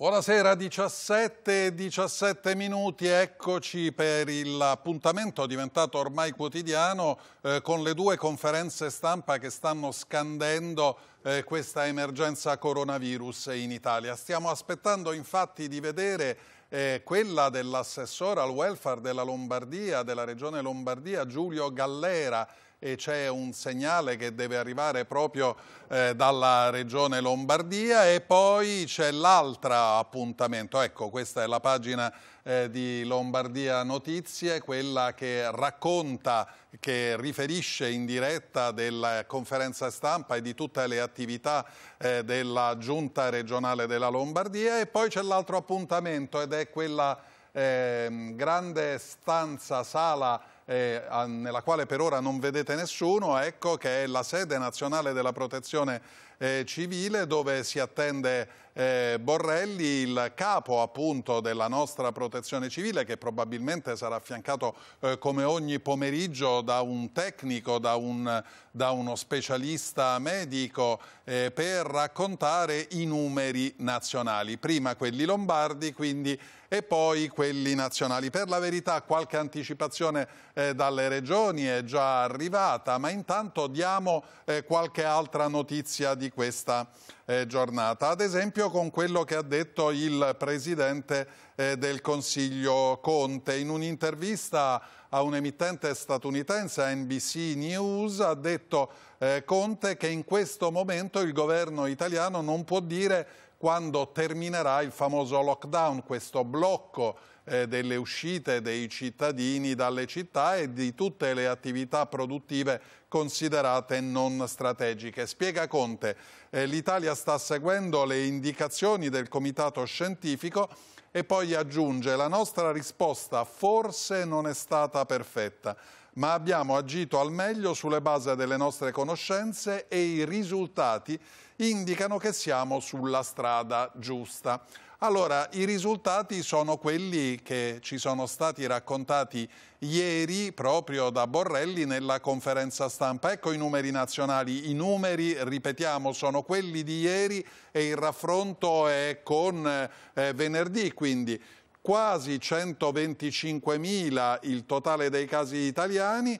Buonasera, 17, e 17 minuti, eccoci per l'appuntamento diventato ormai quotidiano eh, con le due conferenze stampa che stanno scandendo eh, questa emergenza coronavirus in Italia. Stiamo aspettando infatti di vedere eh, quella dell'assessore al welfare della Lombardia, della regione Lombardia, Giulio Gallera, e c'è un segnale che deve arrivare proprio eh, dalla regione Lombardia e poi c'è l'altro appuntamento, ecco questa è la pagina eh, di Lombardia Notizie, quella che racconta, che riferisce in diretta della conferenza stampa e di tutte le attività eh, della giunta regionale della Lombardia e poi c'è l'altro appuntamento ed è quella ehm, grande stanza, sala eh, nella quale per ora non vedete nessuno, ecco che è la sede nazionale della protezione eh, civile dove si attende eh, Borrelli, il capo appunto della nostra protezione civile che probabilmente sarà affiancato eh, come ogni pomeriggio da un tecnico, da, un, da uno specialista medico eh, per raccontare i numeri nazionali, prima quelli lombardi quindi e poi quelli nazionali. Per la verità qualche anticipazione eh, dalle regioni è già arrivata, ma intanto diamo eh, qualche altra notizia di questa eh, giornata. Ad esempio con quello che ha detto il Presidente eh, del Consiglio Conte. In un'intervista a un emittente statunitense, NBC News, ha detto eh, Conte che in questo momento il governo italiano non può dire quando terminerà il famoso lockdown, questo blocco eh, delle uscite dei cittadini dalle città e di tutte le attività produttive considerate non strategiche. Spiega Conte, eh, l'Italia sta seguendo le indicazioni del Comitato Scientifico e poi aggiunge la nostra risposta forse non è stata perfetta ma abbiamo agito al meglio sulle basi delle nostre conoscenze e i risultati indicano che siamo sulla strada giusta. Allora, i risultati sono quelli che ci sono stati raccontati ieri proprio da Borrelli nella conferenza stampa. Ecco i numeri nazionali, i numeri, ripetiamo, sono quelli di ieri e il raffronto è con eh, venerdì, quindi quasi 125.000 il totale dei casi italiani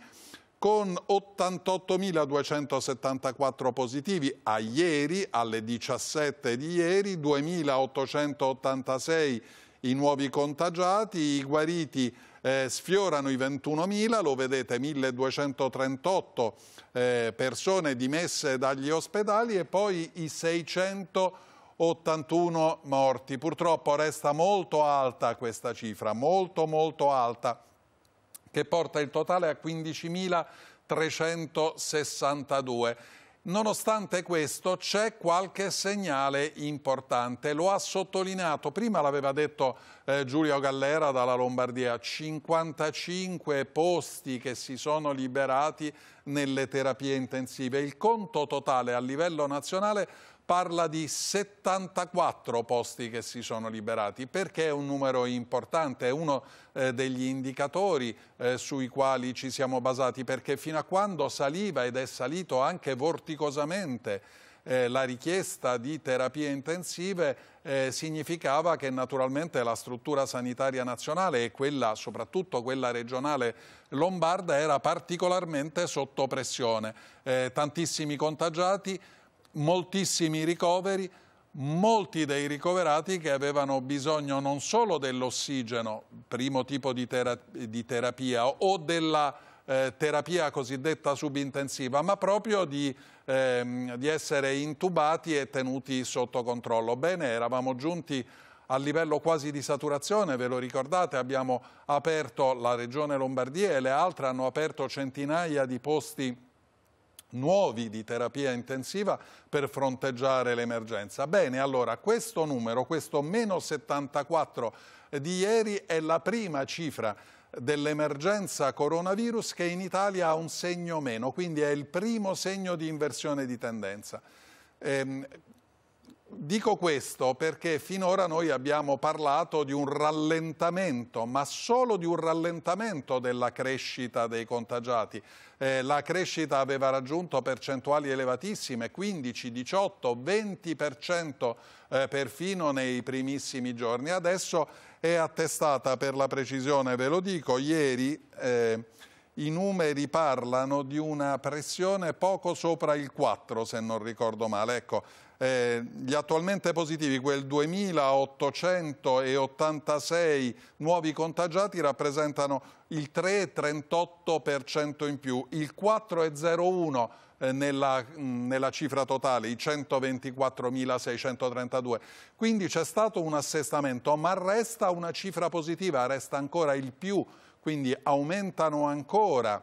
con 88.274 positivi a ieri, alle 17 di ieri, 2.886 i nuovi contagiati, i guariti eh, sfiorano i 21.000, lo vedete 1.238 eh, persone dimesse dagli ospedali e poi i 681 morti. Purtroppo resta molto alta questa cifra, molto molto alta che porta il totale a 15.362. Nonostante questo c'è qualche segnale importante, lo ha sottolineato, prima l'aveva detto eh, Giulio Gallera dalla Lombardia, 55 posti che si sono liberati nelle terapie intensive, il conto totale a livello nazionale parla di 74 posti che si sono liberati, perché è un numero importante, è uno eh, degli indicatori eh, sui quali ci siamo basati, perché fino a quando saliva ed è salito anche vorticosamente eh, la richiesta di terapie intensive eh, significava che naturalmente la struttura sanitaria nazionale e quella, soprattutto quella regionale lombarda era particolarmente sotto pressione. Eh, tantissimi contagiati, moltissimi ricoveri, molti dei ricoverati che avevano bisogno non solo dell'ossigeno, primo tipo di, terapia, di terapia o della eh, terapia cosiddetta subintensiva, ma proprio di, ehm, di essere intubati e tenuti sotto controllo. Bene, eravamo giunti a livello quasi di saturazione, ve lo ricordate, abbiamo aperto la Regione Lombardia e le altre hanno aperto centinaia di posti nuovi di terapia intensiva per fronteggiare l'emergenza. Bene, allora questo numero, questo meno 74 eh, di ieri è la prima cifra dell'emergenza coronavirus che in Italia ha un segno meno, quindi è il primo segno di inversione di tendenza. Ehm, Dico questo perché finora noi abbiamo parlato di un rallentamento, ma solo di un rallentamento della crescita dei contagiati. Eh, la crescita aveva raggiunto percentuali elevatissime, 15, 18, 20% eh, perfino nei primissimi giorni. Adesso è attestata per la precisione, ve lo dico, ieri... Eh, i numeri parlano di una pressione poco sopra il 4 se non ricordo male. Ecco, eh, gli attualmente positivi, quel 2.886 nuovi contagiati rappresentano il 3,38% in più, il 4,01% eh, nella, nella, cifra totale, i 124.632. Quindi c'è stato un assestamento, ma resta una cifra positiva, resta ancora il più, quindi aumentano ancora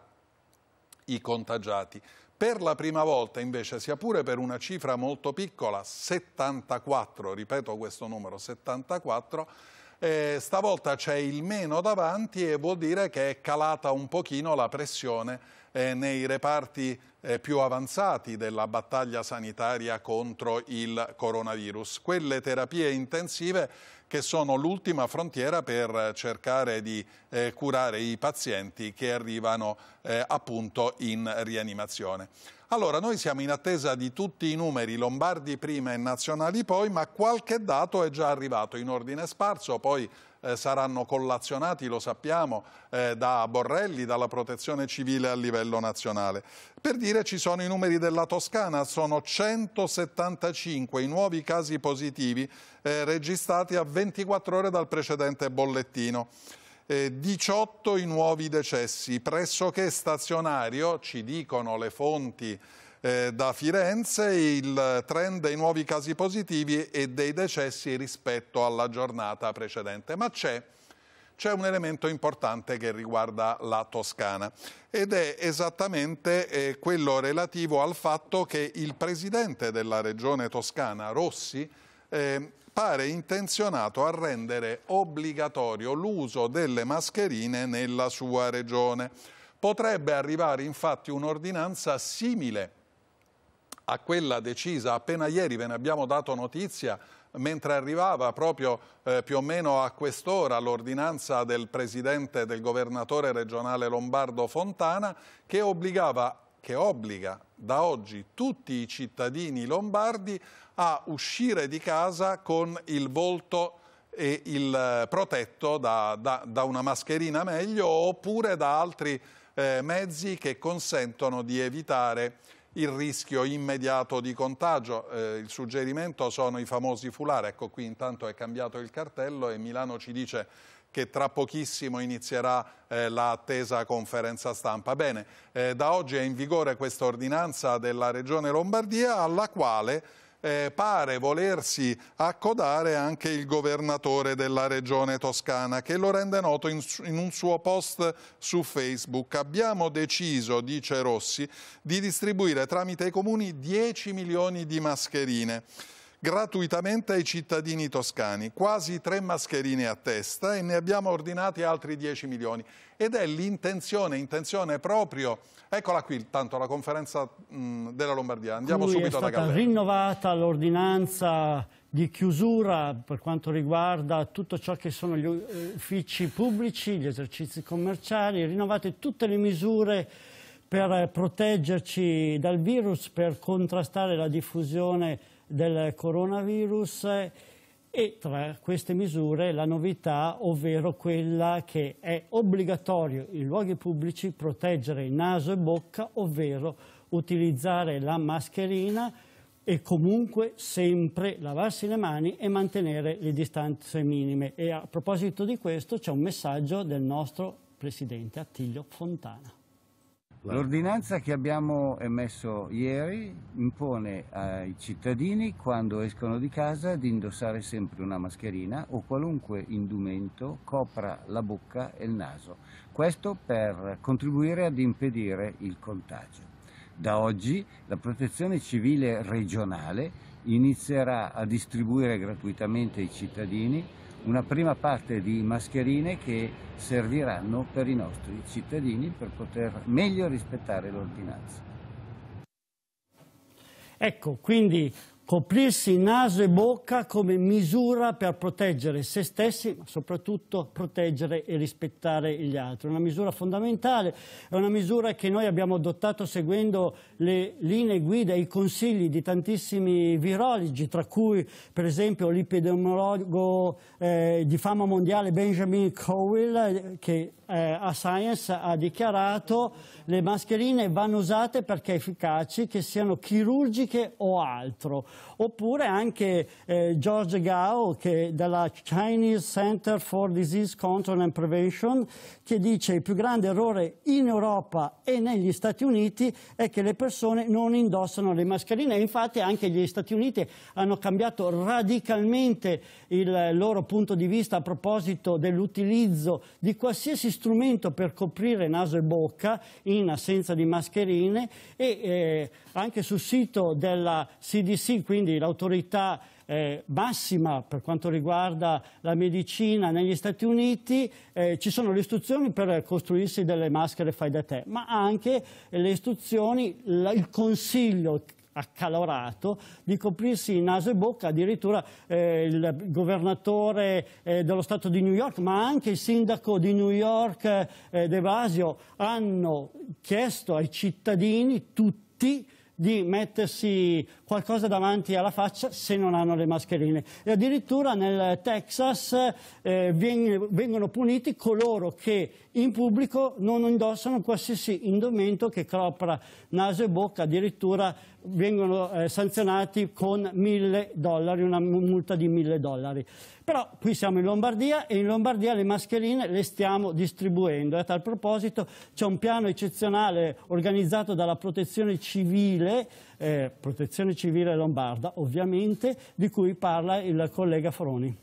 i contagiati. Per la prima volta invece, sia pure per una cifra molto piccola, 74, ripeto questo numero, 74, eh, stavolta c'è il meno davanti e vuol dire che è calata un pochino la pressione eh, nei reparti eh, più avanzati della battaglia sanitaria contro il coronavirus. Quelle terapie intensive che sono l'ultima frontiera per cercare di eh, curare i pazienti che arrivano eh, appunto in rianimazione. Allora, noi siamo in attesa di tutti i numeri, lombardi prima e nazionali poi, ma qualche dato è già arrivato in ordine sparso, poi eh, saranno collazionati, lo sappiamo, eh, da Borrelli, dalla protezione civile a livello nazionale. Per dire ci sono i numeri della Toscana, sono 175 i nuovi casi positivi eh, registrati a 24 ore dal precedente bollettino. 18 eh, i nuovi decessi, pressoché stazionario, ci dicono le fonti eh, da Firenze, il trend dei nuovi casi positivi e dei decessi rispetto alla giornata precedente. Ma c'è c'è un elemento importante che riguarda la Toscana ed è esattamente eh, quello relativo al fatto che il presidente della regione toscana, Rossi, eh, pare intenzionato a rendere obbligatorio l'uso delle mascherine nella sua regione. Potrebbe arrivare infatti un'ordinanza simile a quella decisa appena ieri, ve ne abbiamo dato notizia, mentre arrivava proprio eh, più o meno a quest'ora l'ordinanza del presidente del governatore regionale Lombardo Fontana che obbligava che obbliga da oggi tutti i cittadini lombardi a uscire di casa con il volto e il eh, protetto da, da, da una mascherina meglio oppure da altri eh, mezzi che consentono di evitare il rischio immediato di contagio. Eh, il suggerimento sono i famosi fulari. Ecco qui intanto è cambiato il cartello e Milano ci dice che tra pochissimo inizierà eh, l'attesa conferenza stampa. Bene, eh, da oggi è in vigore questa ordinanza della Regione Lombardia alla quale eh, pare volersi accodare anche il governatore della regione toscana che lo rende noto in, in un suo post su Facebook. Abbiamo deciso, dice Rossi, di distribuire tramite i comuni 10 milioni di mascherine gratuitamente ai cittadini toscani, quasi tre mascherine a testa e ne abbiamo ordinati altri 10 milioni. Ed è l'intenzione, intenzione proprio, eccola qui intanto la conferenza mh, della Lombardia, andiamo Cui subito da Galera. È stata rinnovata l'ordinanza di chiusura per quanto riguarda tutto ciò che sono gli eh, uffici pubblici, gli esercizi commerciali, rinnovate tutte le misure per proteggerci dal virus, per contrastare la diffusione del coronavirus e tra queste misure la novità, ovvero quella che è obbligatorio in luoghi pubblici proteggere naso e bocca, ovvero utilizzare la mascherina e comunque sempre lavarsi le mani e mantenere le distanze minime. E a proposito di questo c'è un messaggio del nostro Presidente Attilio Fontana. L'ordinanza che abbiamo emesso ieri impone ai cittadini quando escono di casa di indossare sempre una mascherina o qualunque indumento copra la bocca e il naso. Questo per contribuire ad impedire il contagio. Da oggi la protezione civile regionale inizierà a distribuire gratuitamente ai cittadini una prima parte di mascherine che serviranno per i nostri cittadini per poter meglio rispettare l'ordinanza. Ecco, quindi coprirsi naso e bocca come misura per proteggere se stessi, ma soprattutto proteggere e rispettare gli altri. Una misura fondamentale, è una misura che noi abbiamo adottato seguendo le linee guida e i consigli di tantissimi virologi, tra cui per esempio l'epidemiologo eh, di fama mondiale Benjamin Cowell, eh, che eh, a Science ha dichiarato le mascherine vanno usate perché efficaci, che siano chirurgiche o altro. Oppure anche eh, George Gao, che dalla Chinese Center for Disease Control and Prevention, che dice il più grande errore in Europa e negli Stati Uniti è che le persone non indossano le mascherine. Infatti anche gli Stati Uniti hanno cambiato radicalmente il loro punto di vista a proposito dell'utilizzo di qualsiasi strumento per coprire naso e bocca in assenza di mascherine e eh, anche sul sito della CDC, quindi l'autorità eh, massima per quanto riguarda la medicina negli Stati Uniti, eh, ci sono le istruzioni per costruirsi delle maschere fai da te, ma anche le istruzioni, la, il consiglio accalorato di coprirsi naso e bocca, addirittura eh, il governatore eh, dello Stato di New York, ma anche il sindaco di New York eh, De Basio hanno chiesto ai cittadini tutti di mettersi qualcosa davanti alla faccia se non hanno le mascherine. E addirittura nel Texas eh, vengono puniti coloro che in pubblico non indossano qualsiasi indumento che copra naso e bocca, addirittura vengono eh, sanzionati con 1000 dollari, una multa di 1000 dollari. Però qui siamo in Lombardia e in Lombardia le mascherine le stiamo distribuendo. a tal proposito c'è un piano eccezionale organizzato dalla Protezione Civile, eh, Protezione Civile Lombarda ovviamente, di cui parla il collega Froni.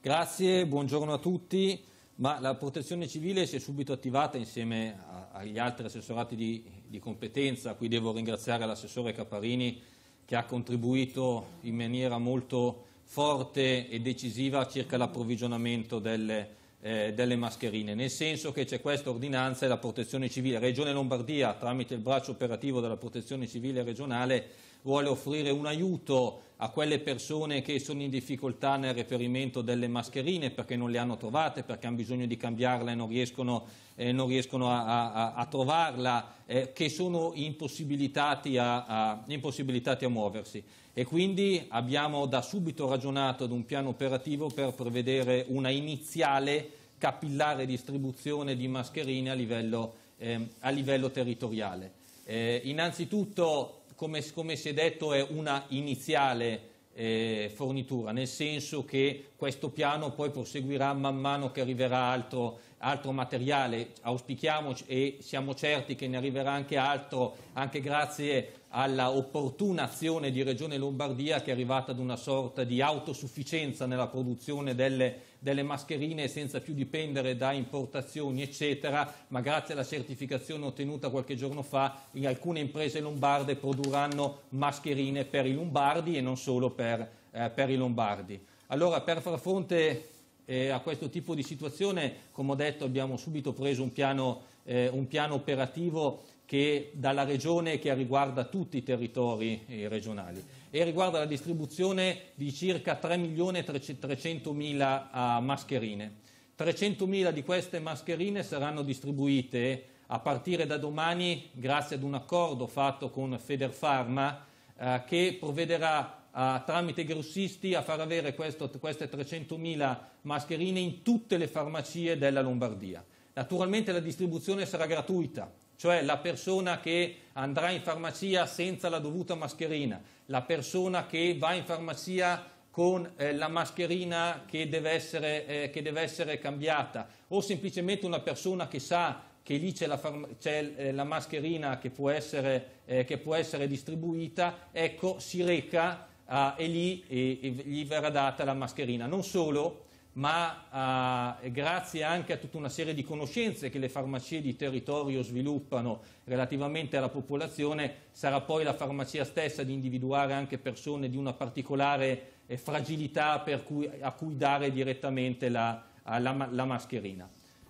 Grazie, buongiorno a tutti ma la protezione civile si è subito attivata insieme a, agli altri assessorati di, di competenza, qui devo ringraziare l'assessore Caparini che ha contribuito in maniera molto forte e decisiva circa l'approvvigionamento delle, eh, delle mascherine, nel senso che c'è questa ordinanza e la protezione civile, Regione Lombardia tramite il braccio operativo della protezione civile regionale vuole offrire un aiuto a quelle persone che sono in difficoltà nel reperimento delle mascherine perché non le hanno trovate, perché hanno bisogno di cambiarla e non riescono, eh, non riescono a, a, a, trovarla, eh, che sono impossibilitati a, impossibilitati a, muoversi. E quindi abbiamo da subito ragionato ad un piano operativo per prevedere una iniziale capillare distribuzione di mascherine a livello, eh, livello territoriale. Eh, innanzitutto come, come si è detto, è una iniziale eh, fornitura, nel senso che questo piano poi proseguirà man mano che arriverà altro, altro materiale, auspichiamo e siamo certi che ne arriverà anche altro, anche grazie alla opportuna azione di Regione Lombardia che è arrivata ad una sorta di autosufficienza nella produzione delle, delle, mascherine senza più dipendere da importazioni eccetera, ma grazie alla certificazione ottenuta qualche giorno fa in alcune imprese lombarde produrranno mascherine per i lombardi e non solo per, eh, per i lombardi. Allora per far fronte eh, a questo tipo di situazione, come ho detto abbiamo subito preso un piano, eh, un piano operativo che dalla regione che riguarda tutti i territori eh, regionali e riguarda la distribuzione di circa 3.300.000 ah, mascherine. 300.000 di queste mascherine saranno distribuite a partire da domani grazie ad un accordo fatto con Federpharma eh, che provvederà eh, tramite grossisti a far avere questo, queste 300.000 mascherine in tutte le farmacie della Lombardia. Naturalmente la distribuzione sarà gratuita, cioè la persona che andrà in farmacia senza la dovuta mascherina, la persona che va in farmacia con eh, la mascherina che deve, essere, eh, che deve, essere, cambiata o semplicemente una persona che sa che lì c'è la, farm- c'è, eh, la mascherina che può, essere, eh, che può, essere, distribuita, ecco si reca e lì e, e gli verrà data la mascherina. Non solo, ma eh, grazie anche a tutta una serie di conoscenze che le farmacie di territorio sviluppano relativamente alla popolazione, sarà poi la farmacia stessa di individuare anche persone di una particolare eh, fragilità cui, a cui dare direttamente la, eh, la, la mascherina.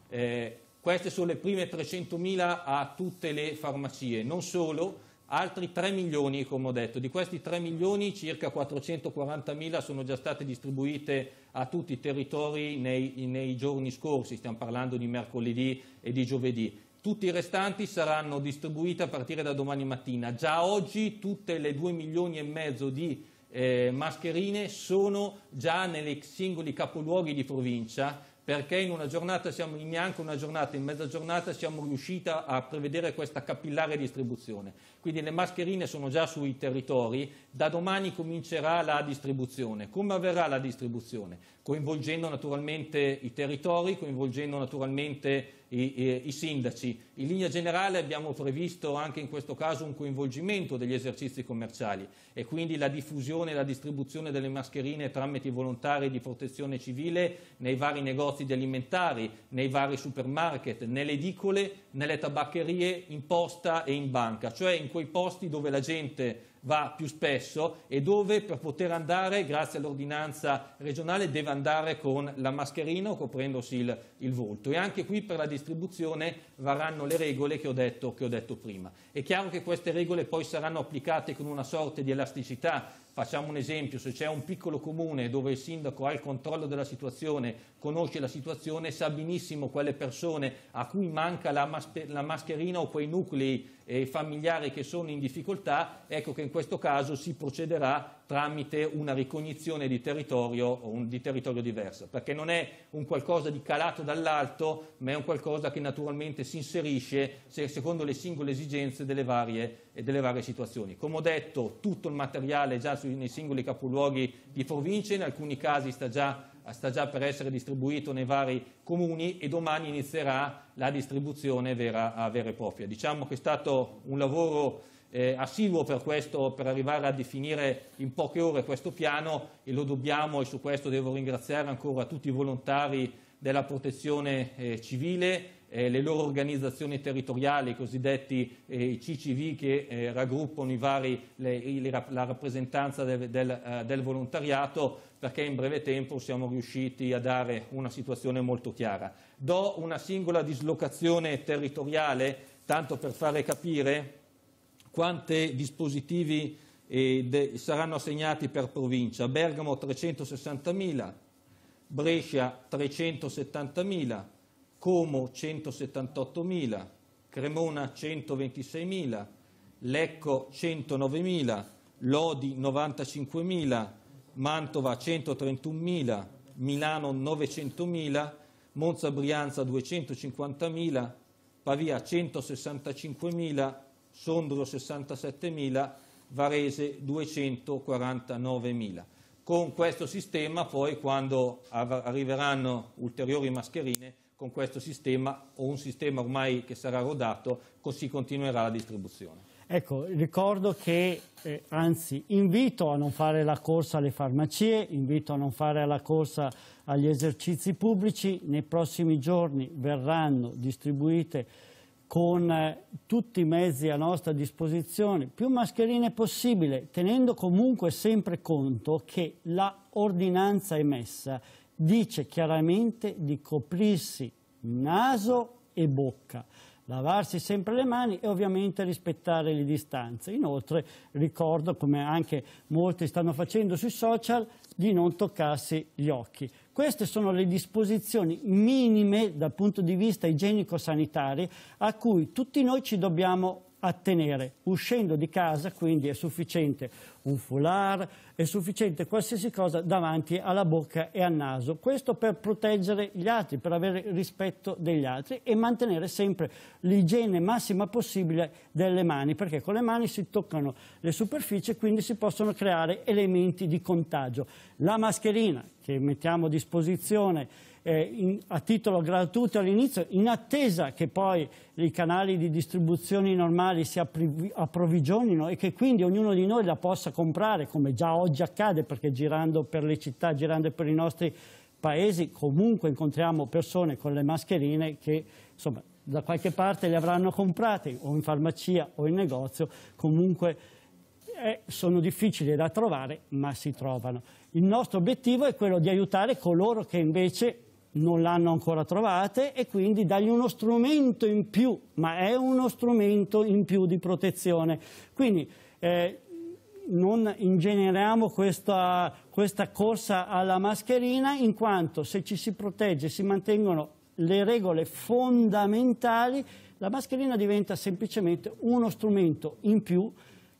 Eh, queste sono le prime 300.000 a tutte le farmacie, non solo, altri 3 milioni, come ho detto. Di questi 3 milioni circa 440 mila sono già state distribuite a tutti i territori nei, nei, giorni scorsi, stiamo parlando di mercoledì e di giovedì. Tutti i restanti saranno distribuiti a partire da domani mattina. Già oggi tutte le 2 milioni e mezzo di eh, mascherine sono già nei singoli capoluoghi di provincia perché in una giornata siamo in bianco, una giornata in mezza giornata siamo riusciti a prevedere questa capillare distribuzione quindi le mascherine sono già sui territori, da domani comincerà la distribuzione. Come avverrà la distribuzione? Coinvolgendo naturalmente i territori, coinvolgendo naturalmente i, i, i sindaci. In linea generale abbiamo previsto anche in questo caso un coinvolgimento degli esercizi commerciali e quindi la diffusione e la distribuzione delle mascherine tramite i volontari di protezione civile nei vari negozi di alimentari, nei vari supermarket, nelle edicole, nelle tabaccherie, in posta e in banca, cioè in quei posti dove la gente va più spesso e dove per poter andare, grazie all'ordinanza regionale, deve andare con la mascherina o coprendosi il, il, volto. E anche qui per la distribuzione varranno le regole che ho, detto, che ho detto prima. È chiaro che queste regole poi saranno applicate con una sorta di elasticità Facciamo un esempio, se c'è un piccolo comune dove il sindaco ha il controllo della situazione, conosce la situazione, sa benissimo quelle persone a cui manca la, mascherina o quei nuclei eh, familiari che sono in difficoltà, ecco che in questo caso si procederà tramite una ricognizione di territorio, di territorio diverso, perché non è un qualcosa di calato dall'alto, ma è un qualcosa che naturalmente si inserisce secondo le singole esigenze delle varie, eh, delle varie situazioni. Come ho detto, tutto il materiale è già nei singoli capoluoghi di provincia, in alcuni casi sta già sta già per essere distribuito nei vari comuni e domani inizierà la distribuzione vera, vera e propria. Diciamo che è stato un lavoro eh, assiduo per, questo, per arrivare a definire in poche ore questo piano e lo dobbiamo e su questo devo ringraziare ancora tutti i volontari della protezione eh, civile, eh, le loro organizzazioni territoriali, i cosiddetti eh, CCV che eh, raggruppano i vari, le, le, la rappresentanza del, del, eh, del, volontariato, perché in breve tempo siamo riusciti a dare una situazione molto chiara. Do una singola dislocazione territoriale, tanto per fare capire quanti dispositivi eh, de, saranno assegnati per provincia. Bergamo 360.000, Brescia 370.000, Como 178.000, Cremona 126.000, Lecco 109.000, Lodi 95.000, Mantova 131.000, Milano 900.000, Monza Brianza 250.000, Pavia 165.000, Sondrio 67.000, Varese 249.000. Con questo sistema poi quando arriveranno ulteriori mascherine, con questo sistema o un sistema ormai che sarà rodato, così continuerà la distribuzione. Ecco, ricordo che, eh, anzi, invito a non fare la corsa alle farmacie, invito a non fare la corsa agli esercizi pubblici, nei prossimi giorni verranno distribuite con eh, tutti i mezzi a nostra disposizione, più mascherine possibile, tenendo comunque sempre conto che la ordinanza emessa dice chiaramente di coprirsi naso e bocca, lavarsi sempre le mani e ovviamente rispettare le distanze. Inoltre ricordo, come anche molti stanno facendo sui social, di non toccarsi gli occhi. Queste sono le disposizioni minime dal punto di vista igienico-sanitario a cui tutti noi ci dobbiamo a tenere uscendo di casa, quindi è sufficiente un foulard, è sufficiente qualsiasi cosa davanti alla bocca e al naso. Questo per proteggere gli altri, per avere rispetto degli altri e mantenere sempre l'igiene massima possibile delle mani, perché con le mani si toccano le superfici e quindi si possono creare elementi di contagio. La mascherina che mettiamo a disposizione eh, in, a titolo gratuito all'inizio, in attesa che poi i canali di distribuzione normali si approvvigionino e che quindi ognuno di noi la possa comprare, come già oggi accade, perché girando per le città, girando per i nostri paesi, comunque incontriamo persone con le mascherine che insomma, da qualche parte le avranno comprate, o in farmacia o in negozio, comunque eh, sono difficili da trovare, ma si trovano. Il nostro obiettivo è quello di aiutare coloro che invece non l'hanno ancora trovate e quindi dagli uno strumento in più, ma è uno strumento in più di protezione. Quindi eh, non ingeneriamo questa, questa corsa alla mascherina in quanto se ci si protegge, si mantengono le regole fondamentali, la mascherina diventa semplicemente uno strumento in più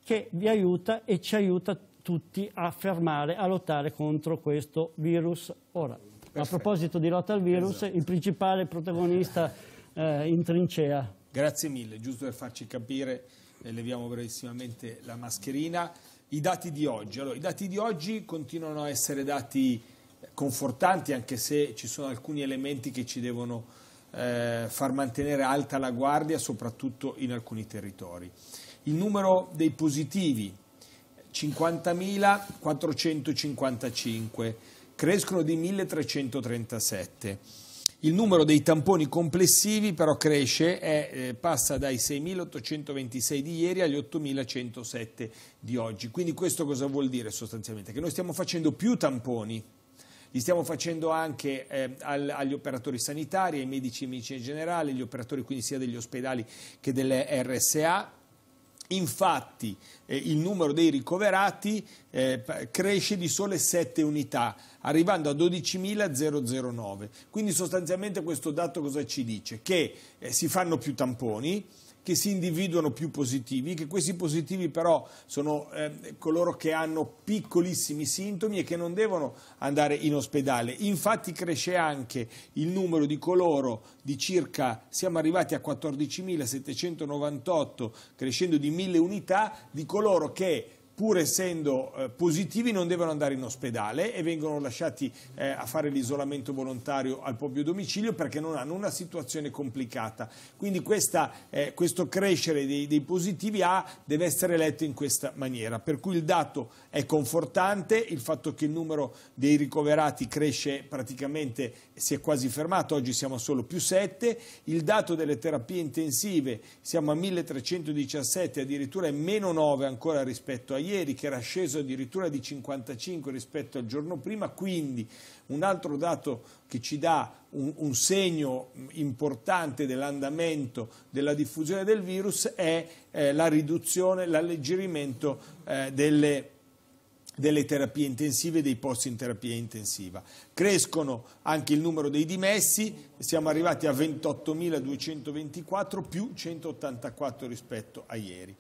che vi aiuta e ci aiuta tutti a fermare, a lottare contro questo virus orale. Perfetto. A proposito di lotta al virus, esatto. il principale protagonista eh, in trincea. Grazie mille, giusto per farci capire, eh, leviamo brevissimamente la mascherina. I dati di oggi, allora, i dati di oggi continuano a essere dati confortanti anche se ci sono alcuni elementi che ci devono eh, far mantenere alta la guardia soprattutto in alcuni territori. Il numero dei positivi 50.455 crescono di 1337. Il numero dei tamponi complessivi però cresce, è, eh, passa dai 6.826 di ieri agli 8.107 di oggi. Quindi questo cosa vuol dire sostanzialmente? Che noi stiamo facendo più tamponi, li stiamo facendo anche eh, agli operatori sanitari, ai medici e medici in generale, agli operatori quindi sia degli ospedali che delle RSA, Infatti eh, il numero dei ricoverati eh, cresce di sole 7 unità, arrivando a 12.009. Quindi sostanzialmente questo dato cosa ci dice? Che eh, si fanno più tamponi, che si individuano più positivi, che questi positivi però sono eh, coloro che hanno piccolissimi sintomi e che non devono andare in ospedale. Infatti cresce anche il numero di coloro di circa, siamo arrivati a 14.798, crescendo di 1.000 unità, di coloro che pur essendo eh, positivi, non devono andare in ospedale e vengono lasciati eh, a fare l'isolamento volontario al proprio domicilio perché non hanno una situazione complicata. Quindi questa, eh, questo crescere dei, dei, positivi A deve essere letto in questa maniera. Per cui il dato è confortante, il fatto che il numero dei ricoverati cresce praticamente, si è quasi fermato, oggi siamo a solo più 7, il dato delle terapie intensive siamo a 1317, addirittura è meno 9 ancora rispetto a ieri ieri che era sceso addirittura di 55 rispetto al giorno prima, quindi un altro dato che ci dà un, un segno importante dell'andamento della diffusione del virus è eh, la riduzione, l'alleggerimento eh, delle delle terapie intensive e dei posti in terapia intensiva. Crescono anche il numero dei dimessi, siamo arrivati a 28.224 più 184 rispetto a ieri.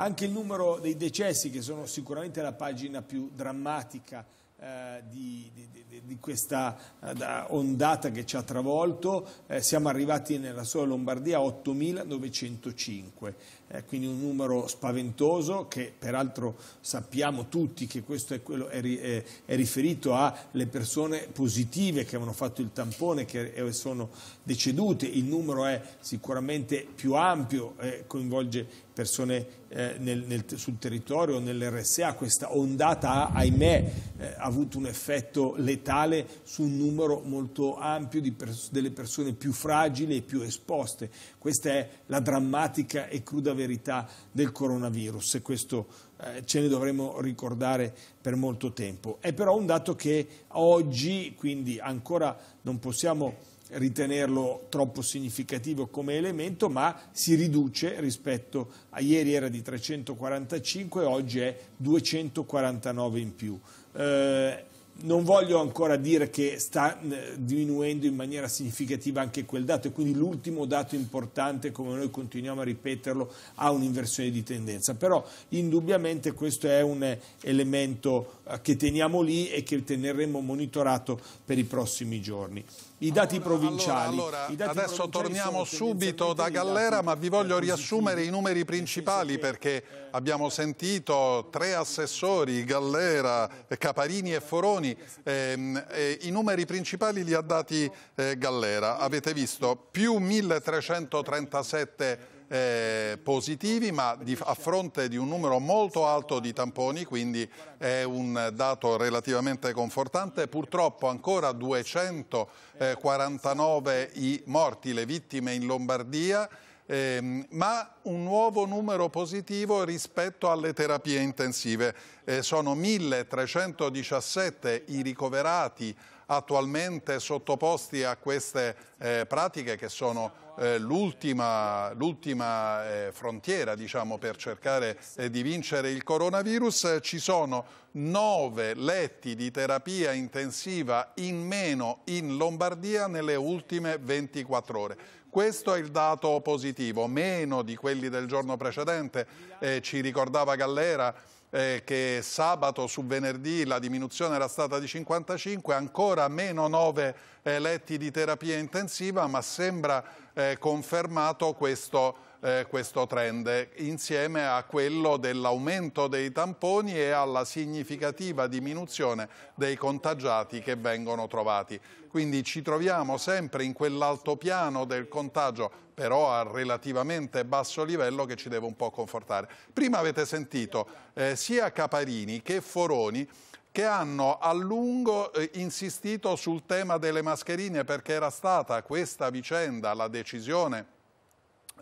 Anche il numero dei decessi, che sono sicuramente la pagina più drammatica eh, di, di, di, questa eh, ondata che ci ha travolto, eh, siamo arrivati nella sola Lombardia a 8.905, eh, quindi un numero spaventoso che peraltro sappiamo tutti che questo è, quello, è, è, è riferito alle persone positive che avevano fatto il tampone che sono decedute, il numero è sicuramente più ampio, e coinvolge persone eh, nel, nel, sul territorio, nell'RSA, questa ondata ha, ahimè, eh, avuto un effetto letale su un numero molto ampio pers delle persone più fragili e più esposte. Questa è la drammatica e cruda verità del coronavirus e questo eh, ce ne dovremo ricordare per molto tempo. È però un dato che oggi, quindi ancora non possiamo ritenerlo troppo significativo come elemento, ma si riduce rispetto a ieri era di 345 oggi è 249 in più. Eh, non voglio ancora dire che sta eh, diminuendo in maniera significativa anche quel dato e quindi l'ultimo dato importante, come noi continuiamo a ripeterlo, ha un'inversione di tendenza, però indubbiamente questo è un elemento eh, che teniamo lì e che teneremo monitorato per i prossimi giorni i dati provinciali. Allora, allora, dati adesso provinciali torniamo subito da Gallera, ma vi voglio riassumere i numeri principali perché abbiamo sentito tre assessori, Gallera, Caparini e Foroni, ehm, eh, i numeri principali li ha dati eh, Gallera, avete visto, più 1337 eh, positivi, ma di, a fronte di un numero molto alto di tamponi, quindi è un dato relativamente confortante. Purtroppo ancora 249 eh, i morti, le vittime in Lombardia. Eh, ma un nuovo numero positivo rispetto alle terapie intensive. Eh, sono 1317 i ricoverati attualmente sottoposti a queste eh, pratiche che sono eh, l'ultima eh, frontiera diciamo, per cercare eh, di vincere il coronavirus. Ci sono nove letti di terapia intensiva in meno in Lombardia nelle ultime 24 ore. Questo è il dato positivo, meno di quelli del giorno precedente, eh, ci ricordava Gallera eh, che sabato su venerdì la diminuzione era stata di 55, ancora meno 9 eh, letti di terapia intensiva, ma sembra eh, confermato questo eh, questo trend, insieme a quello dell'aumento dei tamponi e alla significativa diminuzione dei contagiati che vengono trovati. Quindi ci troviamo sempre in quell'altopiano del contagio, però a relativamente basso livello che ci deve un po' confortare. Prima avete sentito eh, sia Caparini che Foroni che hanno a lungo eh, insistito sul tema delle mascherine perché era stata questa vicenda, la decisione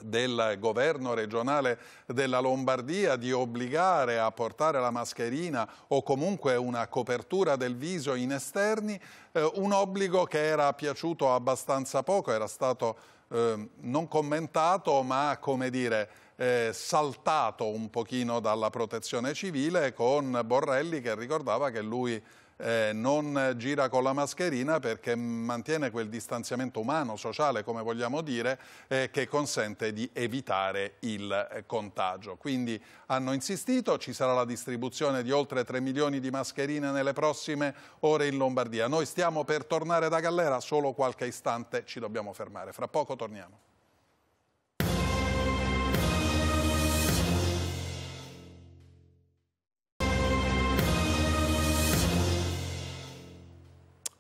del governo regionale della Lombardia di obbligare a portare la mascherina o comunque una copertura del viso in esterni, eh, un obbligo che era piaciuto abbastanza poco, era stato eh, non commentato ma come dire eh, saltato un pochino dalla protezione civile con Borrelli che ricordava che lui eh, non gira con la mascherina perché mantiene quel distanziamento umano, sociale, come vogliamo dire, eh, che consente di evitare il eh, contagio. Quindi hanno insistito, ci sarà la distribuzione di oltre 3 milioni di mascherine nelle prossime ore in Lombardia. Noi stiamo per tornare da Gallera, solo qualche istante ci dobbiamo fermare. Fra poco torniamo.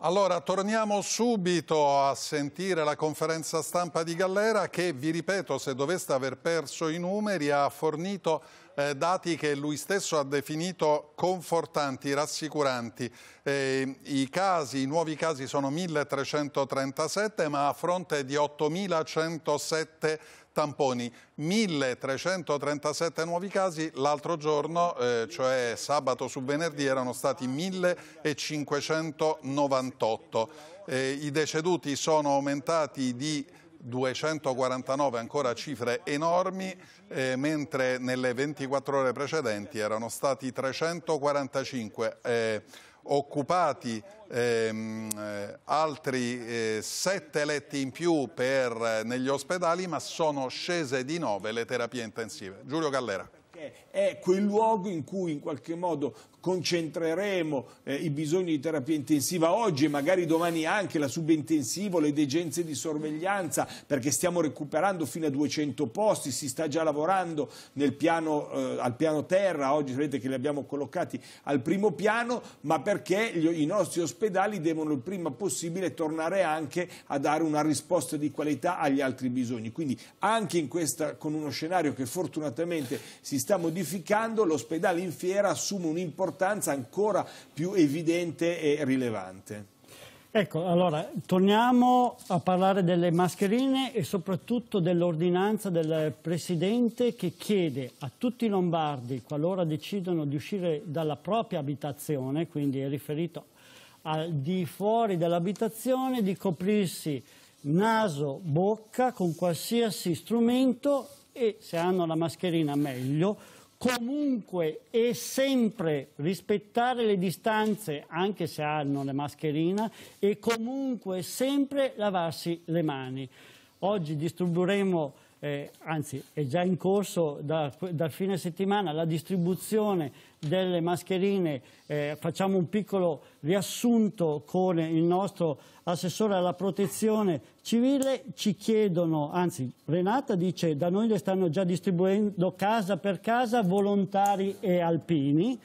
Allora, torniamo subito a sentire la conferenza stampa di Gallera che, vi ripeto, se doveste aver perso i numeri, ha fornito eh, dati che lui stesso ha definito confortanti, rassicuranti. Eh, i, casi, I nuovi casi sono 1337, ma a fronte di 8107 tamponi, 1337 nuovi casi, l'altro giorno, eh, cioè sabato su venerdì, erano stati 1598. Eh, I deceduti sono aumentati di 249 ancora cifre enormi, eh, mentre nelle 24 ore precedenti erano stati 345. Eh, occupati ehm, eh, altri eh, sette letti in più per, eh, negli ospedali, ma sono scese di nove le terapie intensive. Giulio Gallera è quel luogo in cui in qualche modo concentreremo eh, i bisogni di terapia intensiva oggi e magari domani anche la subintensiva, le degenze di sorveglianza, perché stiamo recuperando fino a 200 posti, si sta già lavorando piano, eh, al piano terra, oggi sapete che li abbiamo collocati al primo piano, ma perché gli, i nostri ospedali devono il prima possibile tornare anche a dare una risposta di qualità agli altri bisogni. Quindi anche questa, con uno scenario che fortunatamente si sta modificando, l'ospedale in fiera assume un'importanza un'importanza ancora più evidente e rilevante. Ecco, allora torniamo a parlare delle mascherine e soprattutto dell'ordinanza del Presidente che chiede a tutti i lombardi, qualora decidono di uscire dalla propria abitazione, quindi è riferito al di fuori dell'abitazione, di coprirsi naso, bocca con qualsiasi strumento e se hanno la mascherina meglio, comunque e sempre rispettare le distanze, anche se hanno le mascherine, e comunque sempre lavarsi le mani. Oggi distribuiremo, eh, anzi è già in corso dal da fine settimana, la distribuzione delle mascherine, eh, facciamo un piccolo riassunto con il nostro assessore alla protezione civile, ci chiedono, anzi Renata dice da noi le stanno già distribuendo casa per casa volontari e alpini,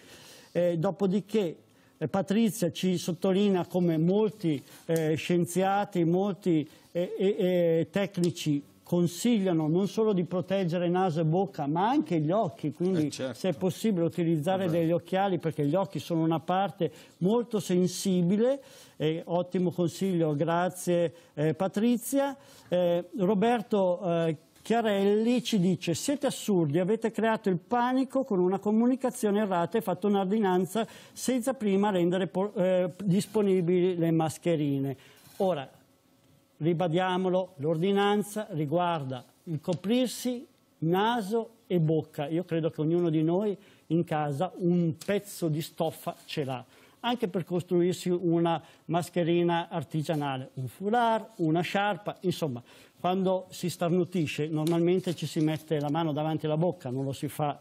eh, dopodiché eh, Patrizia ci sottolinea come molti eh, scienziati, molti eh, tecnici consigliano non solo di proteggere naso e bocca ma anche gli occhi, quindi eh certo. se è possibile utilizzare Vabbè. degli occhiali perché gli occhi sono una parte molto sensibile, eh, ottimo consiglio, grazie eh, Patrizia. Eh, Roberto eh, Chiarelli ci dice siete assurdi, avete creato il panico con una comunicazione errata e fatto un'ordinanza senza prima rendere eh, disponibili le mascherine. Ora, ribadiamolo, l'ordinanza riguarda il coprirsi naso e bocca. Io credo che ognuno di noi in casa un pezzo di stoffa ce l'ha, anche per costruirsi una mascherina artigianale, un foulard, una sciarpa, insomma, quando si starnutisce normalmente ci si mette la mano davanti alla bocca, non lo si fa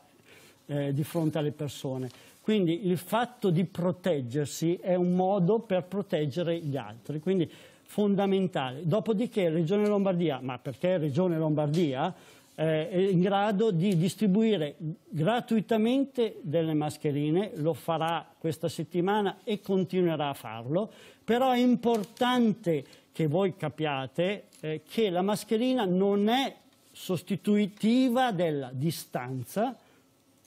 eh, di fronte alle persone. Quindi il fatto di proteggersi è un modo per proteggere gli altri. Quindi fondamentale. Dopodiché Regione Lombardia, ma perché Regione Lombardia, eh, è in grado di distribuire gratuitamente delle mascherine, lo farà questa settimana e continuerà a farlo, però è importante che voi capiate eh, che la mascherina non è sostitutiva della distanza,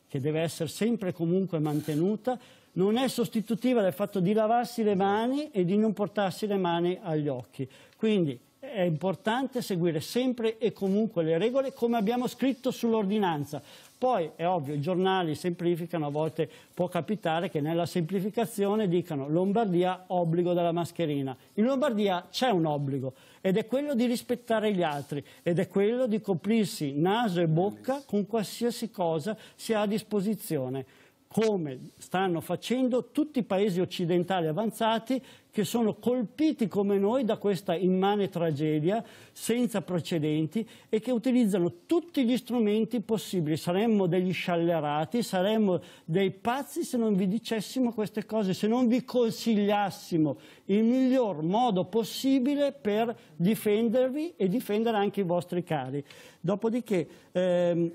che deve essere sempre comunque mantenuta, non è sostitutiva del fatto di lavarsi le mani e di non portarsi le mani agli occhi. Quindi è importante seguire sempre e comunque le regole come abbiamo scritto sull'ordinanza. Poi è ovvio, i giornali semplificano, a volte può capitare che nella semplificazione dicano Lombardia obbligo della mascherina. In Lombardia c'è un obbligo ed è quello di rispettare gli altri ed è quello di coprirsi naso e bocca con qualsiasi cosa si ha a disposizione come stanno facendo tutti i paesi occidentali avanzati che sono colpiti come noi da questa immane tragedia senza precedenti e che utilizzano tutti gli strumenti possibili. Saremmo degli sciallerati, saremmo dei pazzi se non vi dicessimo queste cose, se non vi consigliassimo il miglior modo possibile per difendervi e difendere anche i vostri cari. Dopodiché... Ehm,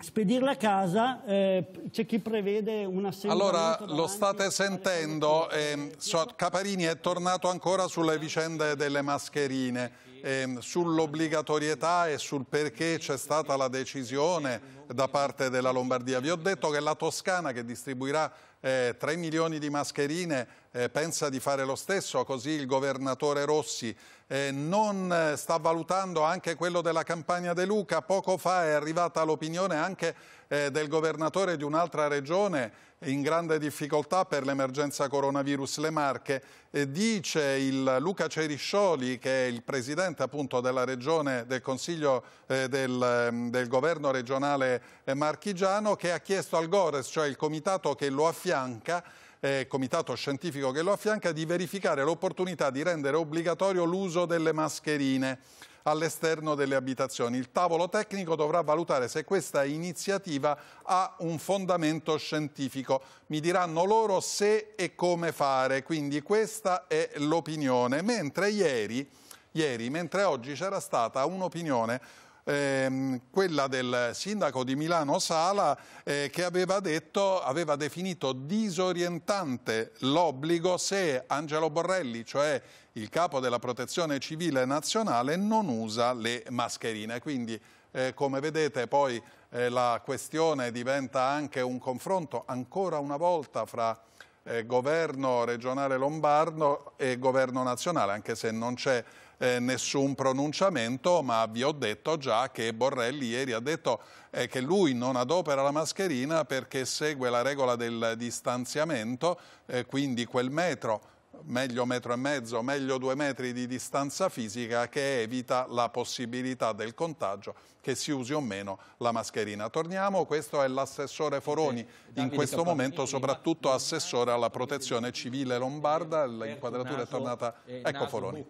Spedirla a casa, eh, c'è chi prevede una Allora, lo state sentendo, eh, Caparini è tornato ancora sulle vicende delle mascherine, eh, sull'obbligatorietà e sul perché c'è stata la decisione da parte della Lombardia. Vi ho detto che la Toscana, che distribuirà eh, 3 milioni di mascherine, eh, pensa di fare lo stesso, così il governatore Rossi eh, non eh, sta valutando anche quello della campagna De Luca, poco fa è arrivata l'opinione anche eh, del governatore di un'altra regione in grande difficoltà per l'emergenza coronavirus Le Marche. Eh, dice il Luca Ceriscioli, che è il presidente appunto della regione del Consiglio eh, del, mm, del, governo regionale eh, marchigiano, che ha chiesto al Gores, cioè il comitato che lo affianca, eh, comitato scientifico che lo affianca, di verificare l'opportunità di rendere obbligatorio l'uso delle mascherine all'esterno delle abitazioni. Il tavolo tecnico dovrà valutare se questa iniziativa ha un fondamento scientifico. Mi diranno loro se e come fare, quindi questa è l'opinione. Mentre ieri, ieri, mentre oggi c'era stata un'opinione ehm, quella del sindaco di Milano Sala eh, che aveva, detto, aveva definito disorientante l'obbligo se Angelo Borrelli, cioè il capo della protezione civile nazionale, non usa le mascherine. Quindi eh, come vedete poi eh, la questione diventa anche un confronto ancora una volta fra eh, governo regionale lombardo e governo nazionale, anche se non c'è eh, nessun pronunciamento, ma vi ho detto già che Borrelli ieri ha detto eh, che lui non adopera la mascherina perché segue la regola del distanziamento, eh, quindi quel metro meglio metro e mezzo, meglio due metri di distanza fisica che evita la possibilità del contagio che si usi o meno la mascherina. Torniamo, questo è l'assessore Foroni, in questo momento soprattutto assessore alla protezione civile lombarda, l'inquadratura è tornata, ecco Foroni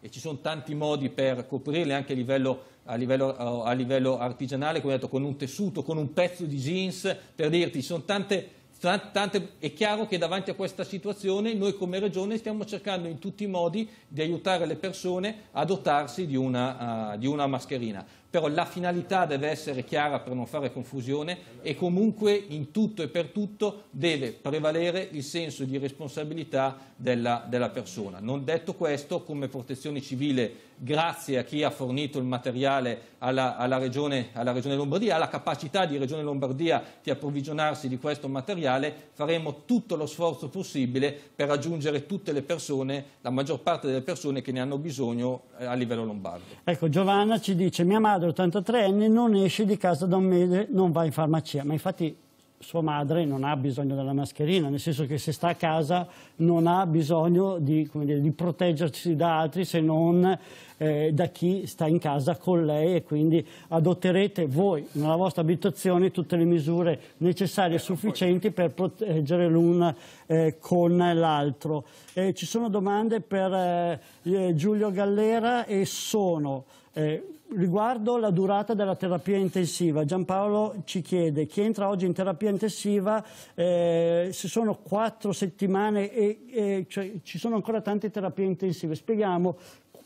e ci sono tanti modi per coprirle anche a livello, a livello, a livello artigianale, come ho detto, con un tessuto, con un pezzo di jeans, per dirti, sono tante, tante, è chiaro che davanti a questa situazione noi come Regione stiamo cercando in tutti i modi di aiutare le persone a dotarsi di una, uh, di una mascherina però la finalità deve essere chiara per non fare confusione e comunque in tutto e per tutto deve prevalere il senso di responsabilità della, della persona. Non detto questo, come protezione civile, grazie a chi ha fornito il materiale alla, alla, regione, alla regione Lombardia, alla capacità di Regione Lombardia di approvvigionarsi di questo materiale, faremo tutto lo sforzo possibile per raggiungere tutte le persone, la maggior parte delle persone che ne hanno bisogno eh, a livello lombardo. Ecco, Giovanna ci dice, mia madre padre, 83 anni, non esce di casa da un mese, non va in farmacia. Ma infatti sua madre non ha bisogno della mascherina, nel senso che se sta a casa non ha bisogno di, dire, di proteggersi da altri se non eh, da chi sta in casa con lei e quindi adotterete voi nella vostra abitazione tutte le misure necessarie e ecco, sufficienti per proteggere l'una eh, con l'altro. Eh, ci sono domande per eh, Giulio Gallera e sono... Eh, Riguardo la durata della terapia intensiva, Giampaolo ci chiede chi entra oggi in terapia intensiva, eh, se sono quattro settimane e, e cioè, ci sono ancora tante terapie intensive, spieghiamo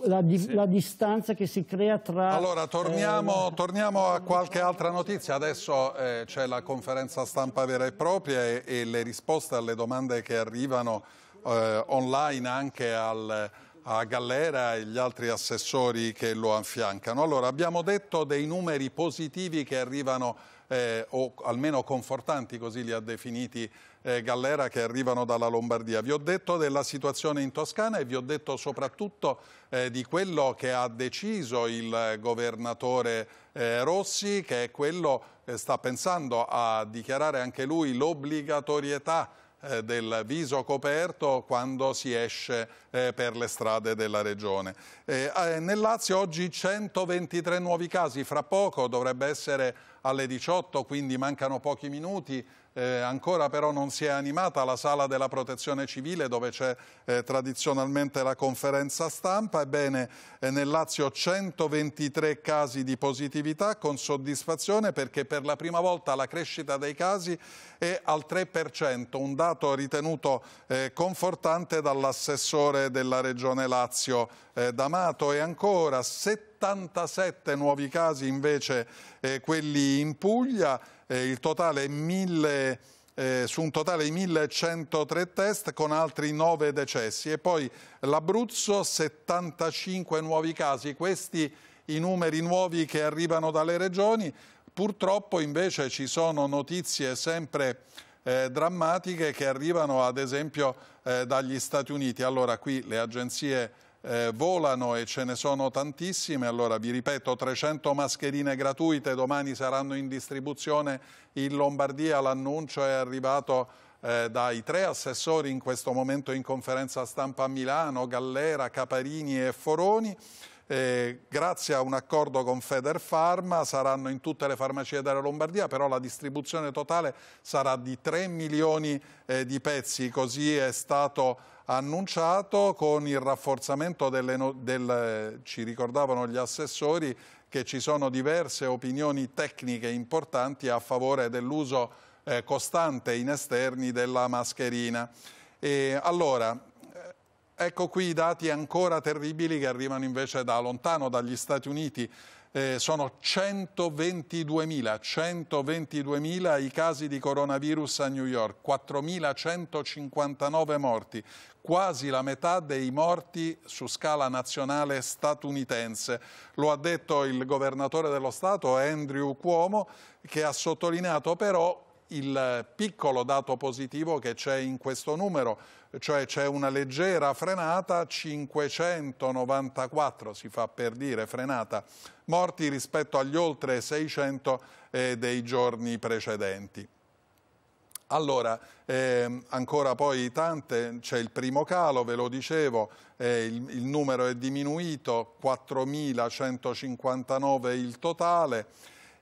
la, di, sì. la, distanza che si crea tra... Allora, torniamo, eh, torniamo a qualche altra notizia. Adesso eh, c'è la conferenza stampa vera e propria e, e le risposte alle domande che arrivano eh, online anche al a Gallera e gli altri assessori che lo affiancano. Allora, abbiamo detto dei numeri positivi che arrivano, eh, o almeno confortanti, così li ha definiti eh, Gallera, che arrivano dalla Lombardia. Vi ho detto della situazione in Toscana e vi ho detto soprattutto eh, di quello che ha deciso il governatore eh, Rossi, che è quello che eh, sta pensando a dichiarare anche lui l'obbligatorietà eh, del viso coperto quando si esce eh, per le strade della regione. Eh, nel Lazio oggi 123 nuovi casi, fra poco dovrebbe essere alle 18, quindi mancano pochi minuti. Eh, ancora però non si è animata la sala della protezione civile dove c'è eh, tradizionalmente la conferenza stampa. Ebbene, eh, nel Lazio 123 casi di positività con soddisfazione perché per la prima volta la crescita dei casi è al 3%, un dato ritenuto eh, confortante dall'assessore della regione Lazio eh, D'Amato e ancora 70 87 nuovi casi invece eh, quelli in Puglia, eh, il totale 1000 eh, su un totale di 1103 test con altri 9 decessi e poi l'Abruzzo 75 nuovi casi, questi i numeri nuovi che arrivano dalle regioni, purtroppo invece ci sono notizie sempre eh, drammatiche che arrivano ad esempio eh, dagli Stati Uniti. Allora qui le agenzie eh, volano e ce ne sono tantissime, allora vi ripeto 300 mascherine gratuite domani saranno in distribuzione in Lombardia, l'annuncio è arrivato eh, dai tre assessori in questo momento in conferenza stampa a Milano, Gallera, Caparini e Foroni. Eh, grazie a un accordo con Feder Pharma saranno in tutte le farmacie della Lombardia, però la distribuzione totale sarà di 3 milioni eh, di pezzi, così è stato annunciato con il rafforzamento delle, del, ci ricordavano gli assessori, che ci sono diverse opinioni tecniche importanti a favore dell'uso eh, costante in esterni della mascherina. E, allora, eh, ecco qui i dati ancora terribili che arrivano invece da lontano, dagli Stati Uniti eh, sono 122.000, 122.000 i casi di coronavirus a New York, 4.159 morti, quasi la metà dei morti su scala nazionale statunitense. Lo ha detto il governatore dello Stato Andrew Cuomo che ha sottolineato però il piccolo dato positivo che c'è in questo numero, cioè c'è una leggera frenata, 594 si fa per dire frenata morti rispetto agli oltre 600 eh, dei giorni precedenti. Allora, eh, ancora poi tante, c'è il primo calo, ve lo dicevo, eh, il, il numero è diminuito, 4.159 il totale,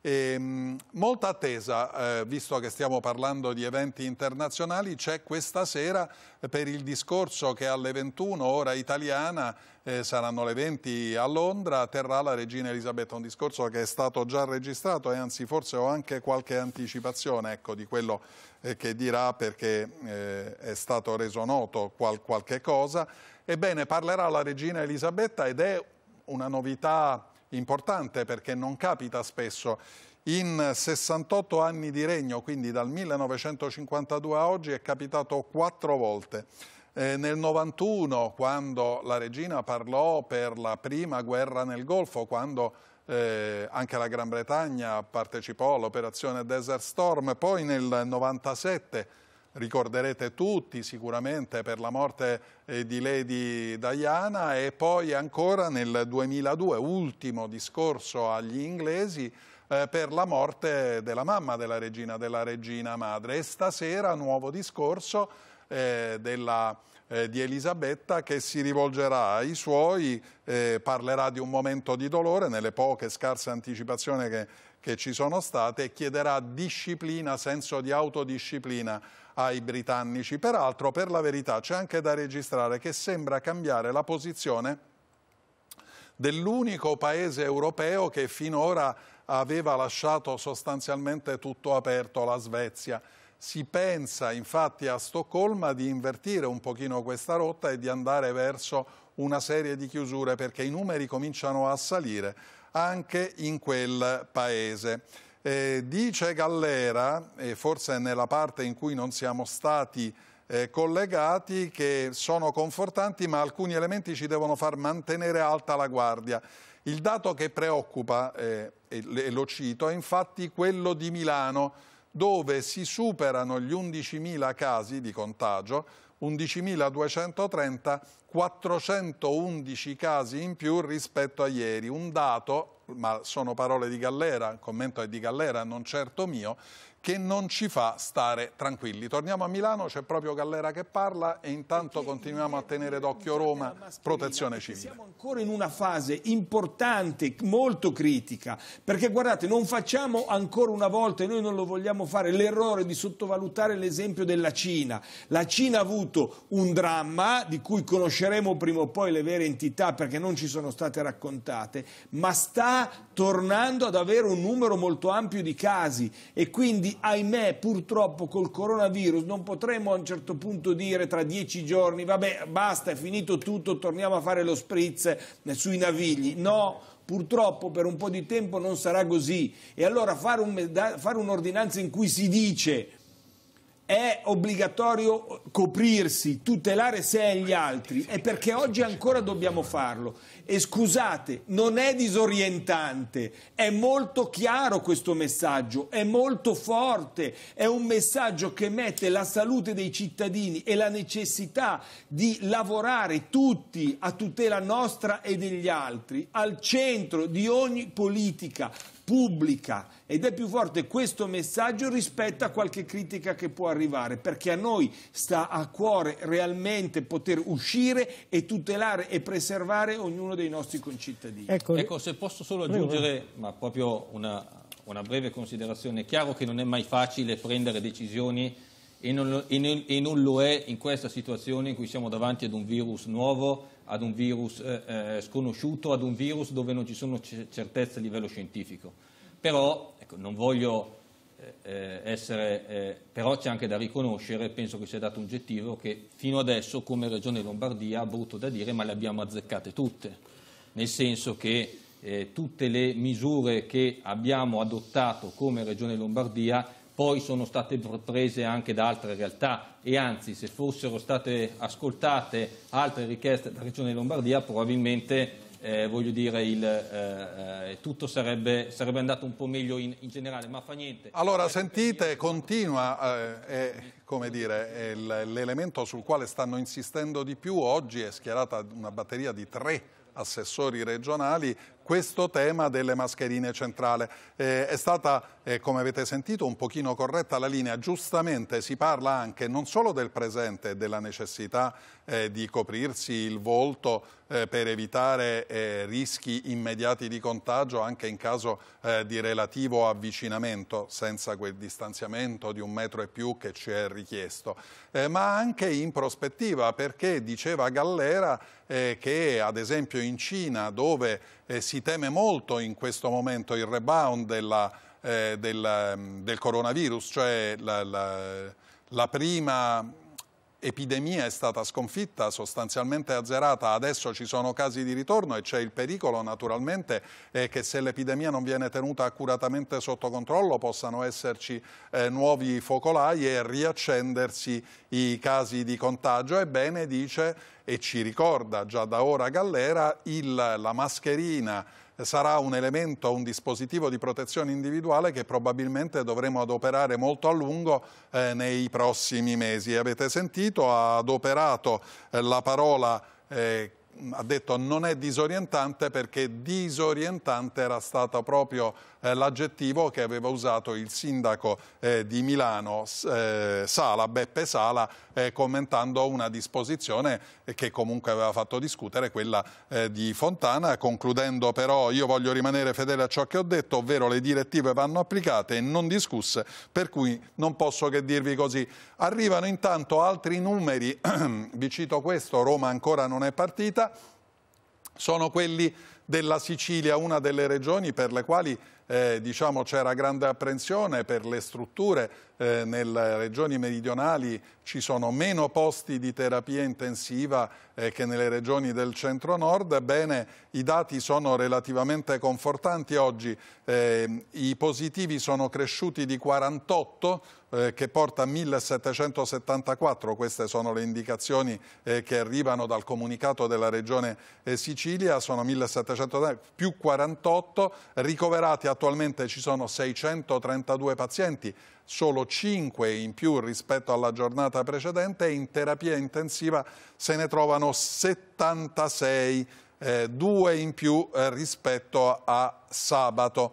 e, ehm, molta attesa, eh, visto che stiamo parlando di eventi internazionali, c'è questa sera per il discorso che alle 21 ora italiana eh, saranno le 20 a Londra, terrà la regina Elisabetta, un discorso che è stato già registrato e anzi forse ho anche qualche anticipazione ecco, di quello eh, che dirà perché eh, è stato reso noto qual qualche cosa. Ebbene, parlerà la regina Elisabetta ed è una novità importante perché non capita spesso. In 68 anni di regno, quindi dal 1952 a oggi, è capitato quattro volte. Eh, nel 91, quando la regina parlò per la prima guerra nel Golfo, quando eh, anche la Gran Bretagna partecipò all'operazione Desert Storm, poi nel 97 ricorderete tutti sicuramente per la morte eh, di Lady Diana e poi ancora nel 2002, ultimo discorso agli inglesi, eh, per la morte della mamma della regina, della regina madre. E stasera nuovo discorso eh, della eh, di Elisabetta che si rivolgerà ai suoi, eh, parlerà di un momento di dolore nelle poche scarse anticipazioni che, che ci sono state e chiederà disciplina, senso di autodisciplina ai britannici. Peraltro, per la verità, c'è anche da registrare che sembra cambiare la posizione dell'unico paese europeo che finora aveva lasciato sostanzialmente tutto aperto, la Svezia. Si pensa infatti a Stoccolma di invertire un pochino questa rotta e di andare verso una serie di chiusure perché i numeri cominciano a salire anche in quel paese. Eh, dice Gallera, e forse nella parte in cui non siamo stati eh, collegati, che sono confortanti ma alcuni elementi ci devono far mantenere alta la guardia. Il dato che preoccupa, eh, e lo cito, è infatti quello di Milano, dove si superano gli 11.000 casi di contagio, 11.230 411 casi in più rispetto a ieri, un dato, ma sono parole di Gallera, il commento è di Gallera, non certo mio, che non ci fa stare tranquilli. Torniamo a Milano, c'è proprio Gallera che parla e intanto Perché continuiamo a tenere d'occhio Roma, protezione civile. Siamo ancora in una fase importante, molto critica, perché guardate, non facciamo ancora una volta, e noi non lo vogliamo fare, l'errore di sottovalutare l'esempio della Cina. La Cina ha avuto un dramma di cui conosceremo prima o poi le vere entità perché non ci sono state raccontate, ma sta tornando ad avere un numero molto ampio di casi e quindi ahimè purtroppo col coronavirus non potremo a un certo punto dire tra dieci giorni vabbè basta è finito tutto torniamo a fare lo spritz eh, sui navigli, no purtroppo per un po' di tempo non sarà così e allora fare un'ordinanza in cui si dice è obbligatorio coprirsi, tutelare sé e gli altri, è perché oggi ancora dobbiamo farlo. E scusate, non è disorientante, è molto chiaro questo messaggio, è molto forte, è un messaggio che mette la salute dei cittadini e la necessità di lavorare tutti a tutela nostra e degli altri al centro di ogni politica pubblica ed è più forte questo messaggio rispetto a qualche critica che può arrivare, perché a noi sta a cuore realmente poter uscire e tutelare e preservare ognuno dei nostri concittadini. Ecco, ecco, ecco. se posso solo aggiungere, ma proprio una, una, breve considerazione, è chiaro che non è mai facile prendere decisioni e non, e non lo è in questa situazione in cui siamo davanti ad un virus nuovo ad un virus eh, eh, sconosciuto, ad un virus dove non ci sono certezze a livello scientifico. Però, ecco, non voglio eh, eh, essere, eh, però c'è anche da riconoscere, penso che sia dato un oggettivo, che fino adesso come Regione Lombardia, ha brutto da dire, ma le abbiamo azzeccate tutte, nel senso che eh, tutte le misure che abbiamo adottato come Regione Lombardia poi sono state prese anche da altre realtà e anzi se fossero state ascoltate altre richieste della Regione Lombardia probabilmente eh, voglio dire, il, eh, eh, tutto sarebbe, sarebbe, andato un po' meglio in, in, generale, ma fa niente. Allora, sentite, continua, eh, l'elemento sul quale stanno insistendo di più. Oggi è schierata una batteria di tre assessori regionali questo tema delle mascherine centrale. Eh, è stata, eh, come avete sentito, un pochino corretta la linea. Giustamente si parla anche non solo del presente e della necessità eh, di coprirsi il volto eh, per evitare eh, rischi immediati di contagio anche in caso eh, di relativo avvicinamento, senza quel distanziamento di un metro e più che ci è richiesto, ma anche in prospettiva, perché diceva Gallera che ad esempio in Cina, dove eh, si teme molto in questo momento il rebound della, eh, del, ehm, del, coronavirus, cioè la, la, la prima epidemia è stata sconfitta, sostanzialmente azzerata, adesso ci sono casi di ritorno e c'è il pericolo naturalmente eh, che se l'epidemia non viene tenuta accuratamente sotto controllo possano esserci eh, nuovi focolai e riaccendersi i casi di contagio. Ebbene dice e ci ricorda già da ora Gallera il, la mascherina sarà un elemento, un dispositivo di protezione individuale che probabilmente dovremo adoperare molto a lungo eh, nei prossimi mesi. Avete sentito, ha adoperato eh, la parola eh, ha detto non è disorientante perché disorientante era stato proprio eh, l'aggettivo che aveva usato il sindaco eh, di Milano eh, Sala, Beppe Sala, eh, commentando una disposizione che comunque aveva fatto discutere quella eh, di Fontana. Concludendo però io voglio rimanere fedele a ciò che ho detto, ovvero le direttive vanno applicate e non discusse, per cui non posso che dirvi così. Arrivano intanto altri numeri, vi cito questo, Roma ancora non è partita, sono quelli della Sicilia, una delle regioni per le quali eh, diciamo, c'era grande apprensione per le strutture, eh, nelle regioni meridionali ci sono meno posti di terapia intensiva eh, che nelle regioni del centro-nord, Ebbene, i dati sono relativamente confortanti oggi, eh, i positivi sono cresciuti di 48 eh, che porta a 1774, queste sono le indicazioni eh, che arrivano dal comunicato della regione Sicilia, sono 1700, più 48 ricoverati a attualmente ci sono 632 pazienti, solo 5 in più rispetto alla giornata precedente e in terapia intensiva se ne trovano 76, eh, 2 in più eh, rispetto a sabato.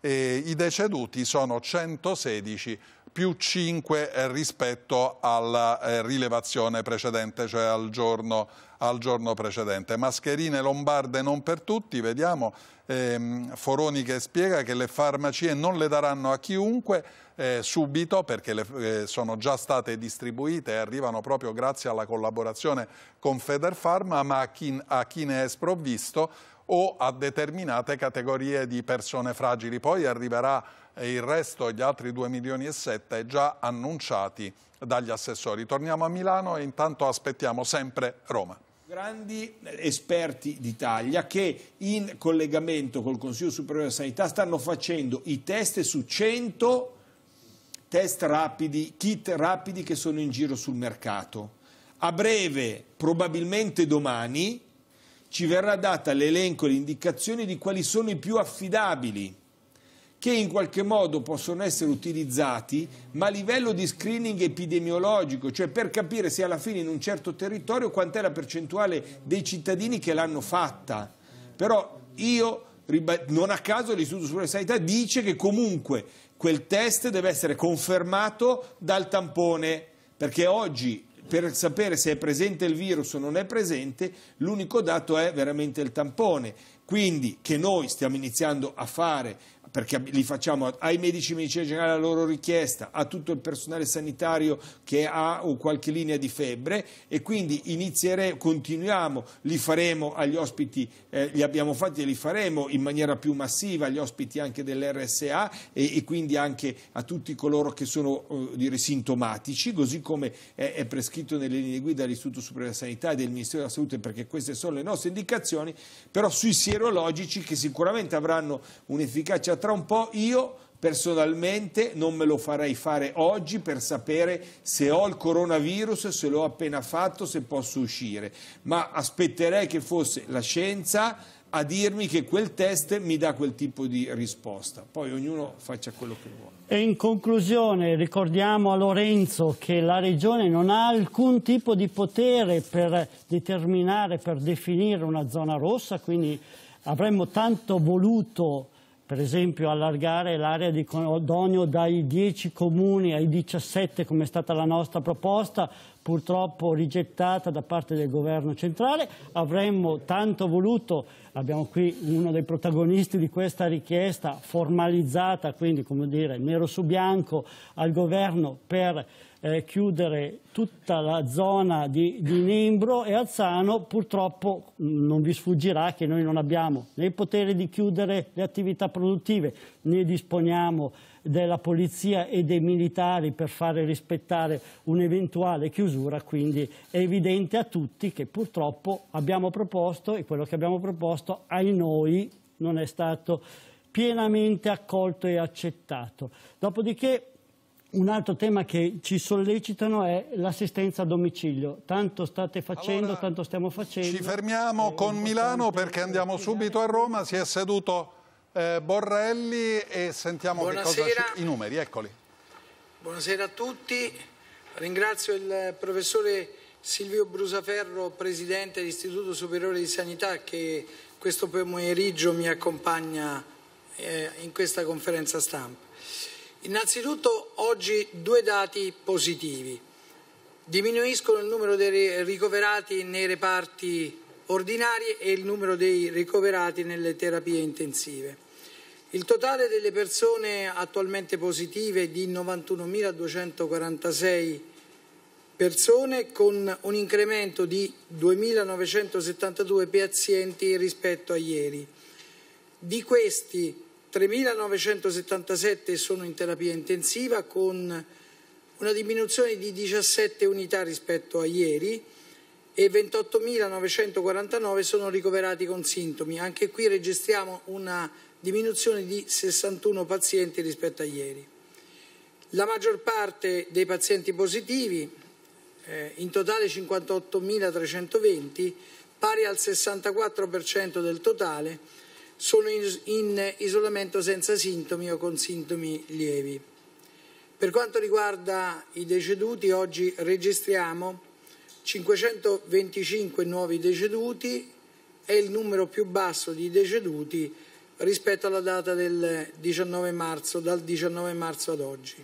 E I deceduti sono 116 più 5 eh, rispetto alla eh, rilevazione precedente, cioè al giorno precedente al giorno precedente. Mascherine lombarde non per tutti, vediamo ehm, Foroni che spiega che le farmacie non le daranno a chiunque eh, subito perché le, eh, sono già state distribuite e arrivano proprio grazie alla collaborazione con Federfarma, ma a chi, a chi ne è sprovvisto o a determinate categorie di persone fragili. Poi arriverà eh, il resto, gli altri 2 milioni e 7 già annunciati dagli assessori. Torniamo a Milano e intanto aspettiamo sempre Roma grandi eh, esperti d'Italia che in collegamento col Consiglio Superiore della Sanità stanno facendo i test su 100 test rapidi, kit rapidi che sono in giro sul mercato. A breve, probabilmente domani, ci verrà data l'elenco e le indicazioni di quali sono i più affidabili che in qualche modo possono essere utilizzati, ma a livello di screening epidemiologico, cioè per capire se alla fine in un certo territorio quant'è la percentuale dei cittadini che l'hanno fatta. Però io, non a caso, l'Istituto Superiore di Sanità dice che comunque quel test deve essere confermato dal tampone, perché oggi per sapere se è presente il virus o non è presente, l'unico dato è veramente il tampone. Quindi che noi stiamo iniziando a fare perché li facciamo ai medici medicina generale alla loro richiesta, a tutto il personale sanitario che ha o qualche linea di febbre e quindi inizieremo, continuiamo, li faremo agli ospiti, eh, li abbiamo fatti e li faremo in maniera più massiva agli ospiti anche dell'RSA e, e quindi anche a tutti coloro che sono eh, dire, sintomatici, così come è, è prescritto scritto nelle linee guida dell'Istituto Superiore della Sanità e del Ministero della Salute perché queste sono le nostre indicazioni, però sui sierologici che sicuramente avranno un'efficacia tra un po', io personalmente non me lo farei fare oggi per sapere se ho il coronavirus, se l'ho appena fatto, se posso uscire, ma aspetterei che fosse la scienza a dirmi che quel test mi dà quel tipo di risposta. Poi ognuno faccia quello che vuole. E in conclusione ricordiamo a Lorenzo che la Regione non ha alcun tipo di potere per determinare, per definire una zona rossa, quindi avremmo tanto voluto per esempio allargare l'area di Codonio dai 10 comuni ai 17 come è stata la nostra proposta, purtroppo rigettata da parte del governo centrale. Avremmo tanto voluto, abbiamo qui uno dei protagonisti di questa richiesta formalizzata, quindi come dire nero su bianco al governo per eh, chiudere tutta la zona di, di, Nembro e Alzano, purtroppo mm, non vi sfuggirà che noi non abbiamo né il potere di chiudere le attività produttive, né disponiamo della polizia e dei militari per fare rispettare un'eventuale chiusura, quindi è evidente a tutti che purtroppo abbiamo proposto e quello che abbiamo proposto ai noi non è stato pienamente accolto e accettato. Dopodiché un altro tema che ci sollecitano è l'assistenza a domicilio. Tanto state facendo, allora, tanto stiamo facendo. Ci fermiamo con eh, Milano perché andiamo subito a Roma. Si è seduto eh, Borrelli e sentiamo ci... i numeri, eccoli. Buonasera a tutti, ringrazio il professore Silvio Brusaferro, presidente dell'Istituto Superiore di Sanità che questo pomeriggio mi accompagna eh, in questa conferenza stampa. Innanzitutto oggi due dati positivi. Diminuiscono il numero dei ricoverati nei reparti ordinarie e il numero dei ricoverati nelle terapie intensive. Il totale delle persone attualmente positive è di 91.246 persone con un incremento di 2.972 pazienti rispetto a ieri. Di questi 3.977 sono in terapia intensiva con una diminuzione di 17 unità rispetto a ieri e 28.949 sono ricoverati con sintomi. Anche qui registriamo una diminuzione di 61 pazienti rispetto a ieri. La maggior parte dei pazienti positivi, eh, in totale 58.320, pari al 64% del totale, sono in, in isolamento senza sintomi o con sintomi lievi. Per quanto riguarda i deceduti, oggi registriamo 525 nuovi deceduti è il numero più basso di deceduti rispetto alla data del 19 marzo, dal 19 marzo ad oggi.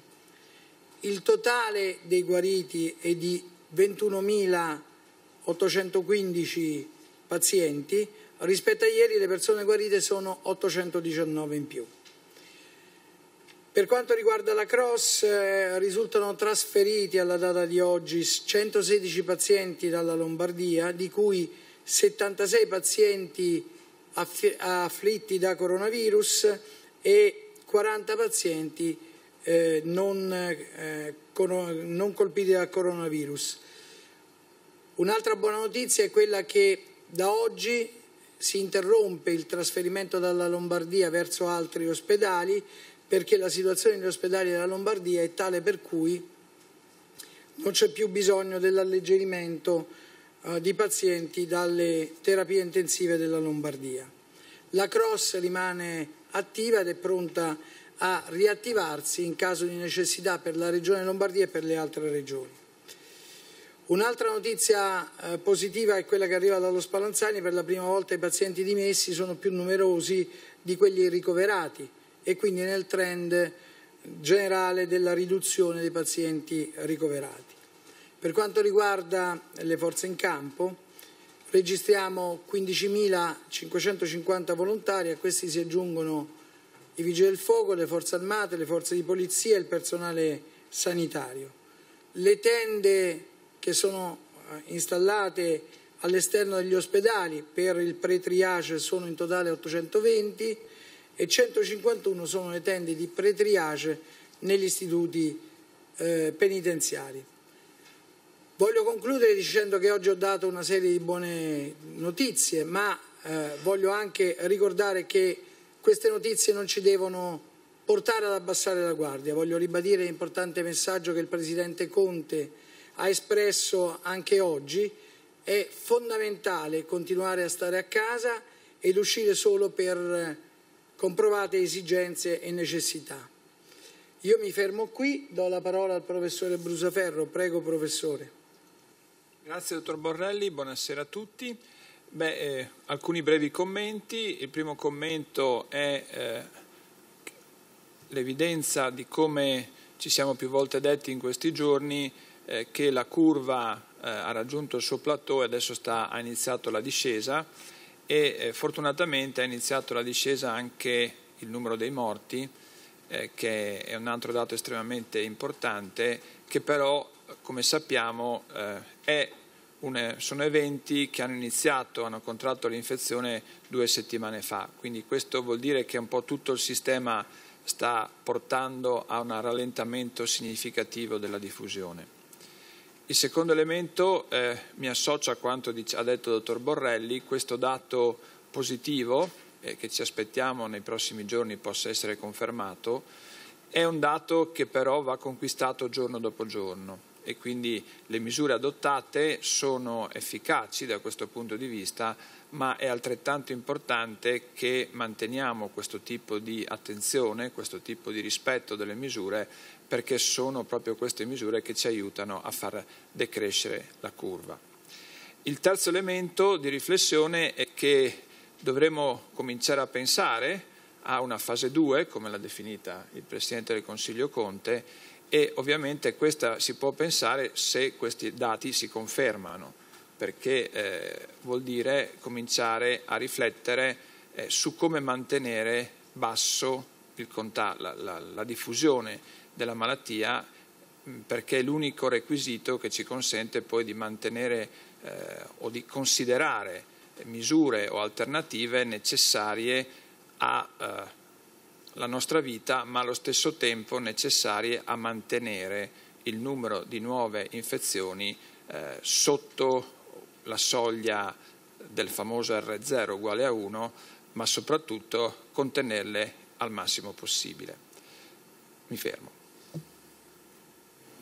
Il totale dei guariti è di 21.815 pazienti, rispetto a ieri le persone guarite sono 819 in più. Per quanto riguarda la cross, eh, risultano trasferiti alla data di oggi 116 pazienti dalla Lombardia, di cui 76 pazienti aff afflitti da coronavirus e 40 pazienti eh, non, eh, non colpiti da coronavirus. Un'altra buona notizia è quella che da oggi si interrompe il trasferimento dalla Lombardia verso altri ospedali perché la situazione negli ospedali della Lombardia è tale per cui non c'è più bisogno dell'alleggerimento eh, di pazienti dalle terapie intensive della Lombardia. La Cross rimane attiva ed è pronta a riattivarsi in caso di necessità per la Regione Lombardia e per le altre regioni. Un'altra notizia eh, positiva è quella che arriva dallo Spallanzani, per la prima volta i pazienti dimessi sono più numerosi di quelli ricoverati e quindi nel trend generale della riduzione dei pazienti ricoverati. Per quanto riguarda le forze in campo, registriamo 15.550 volontari, a questi si aggiungono i vigili del fuoco, le forze armate, le forze di polizia e il personale sanitario. Le tende che sono eh, installate all'esterno degli ospedali per il pre-triage sono in totale 820, e 151 sono le tende di pretriage negli istituti eh, penitenziari. Voglio concludere dicendo che oggi ho dato una serie di buone notizie, ma eh, voglio anche ricordare che queste notizie non ci devono portare ad abbassare la guardia. Voglio ribadire l'importante messaggio che il Presidente Conte ha espresso anche oggi. È fondamentale continuare a stare a casa ed uscire solo per comprovate esigenze e necessità. Io mi fermo qui, do la parola al professore Brusaferro. Prego, professore. Grazie, dottor Borrelli. Buonasera a tutti. Beh, eh, alcuni brevi commenti. Il primo commento è eh, l'evidenza di come ci siamo più volte detti in questi giorni eh, che la curva eh, ha raggiunto il suo plateau e adesso sta, ha iniziato la discesa e eh, fortunatamente ha iniziato la discesa anche il numero dei morti, eh, che è un altro dato estremamente importante, che però, come sappiamo, eh, un, eh, sono eventi che hanno iniziato, hanno contratto l'infezione due settimane fa. Quindi questo vuol dire che un po' tutto il sistema sta portando a un rallentamento significativo della diffusione. Il secondo elemento eh, mi associo a quanto dice, ha detto il dottor Borrelli, questo dato positivo eh, che ci aspettiamo nei prossimi giorni possa essere confermato, è un dato che però va conquistato giorno dopo giorno e quindi le misure adottate sono efficaci da questo punto di vista, ma è altrettanto importante che manteniamo questo tipo di attenzione, questo tipo di rispetto delle misure perché sono proprio queste misure che ci aiutano a far decrescere la curva. Il terzo elemento di riflessione è che dovremo cominciare a pensare a una fase 2, come l'ha definita il Presidente del Consiglio Conte, e ovviamente questa si può pensare se questi dati si confermano, perché eh, vuol dire cominciare a riflettere eh, su come mantenere basso il, la, la, la diffusione della malattia mm, perché è l'unico requisito che ci consente poi di mantenere eh, o di considerare misure o alternative necessarie alla eh, nostra vita, ma allo stesso tempo necessarie a mantenere il numero di nuove infezioni eh, sotto la soglia del famoso R0 uguale a 1, ma soprattutto contenerle al massimo possibile. Mi fermo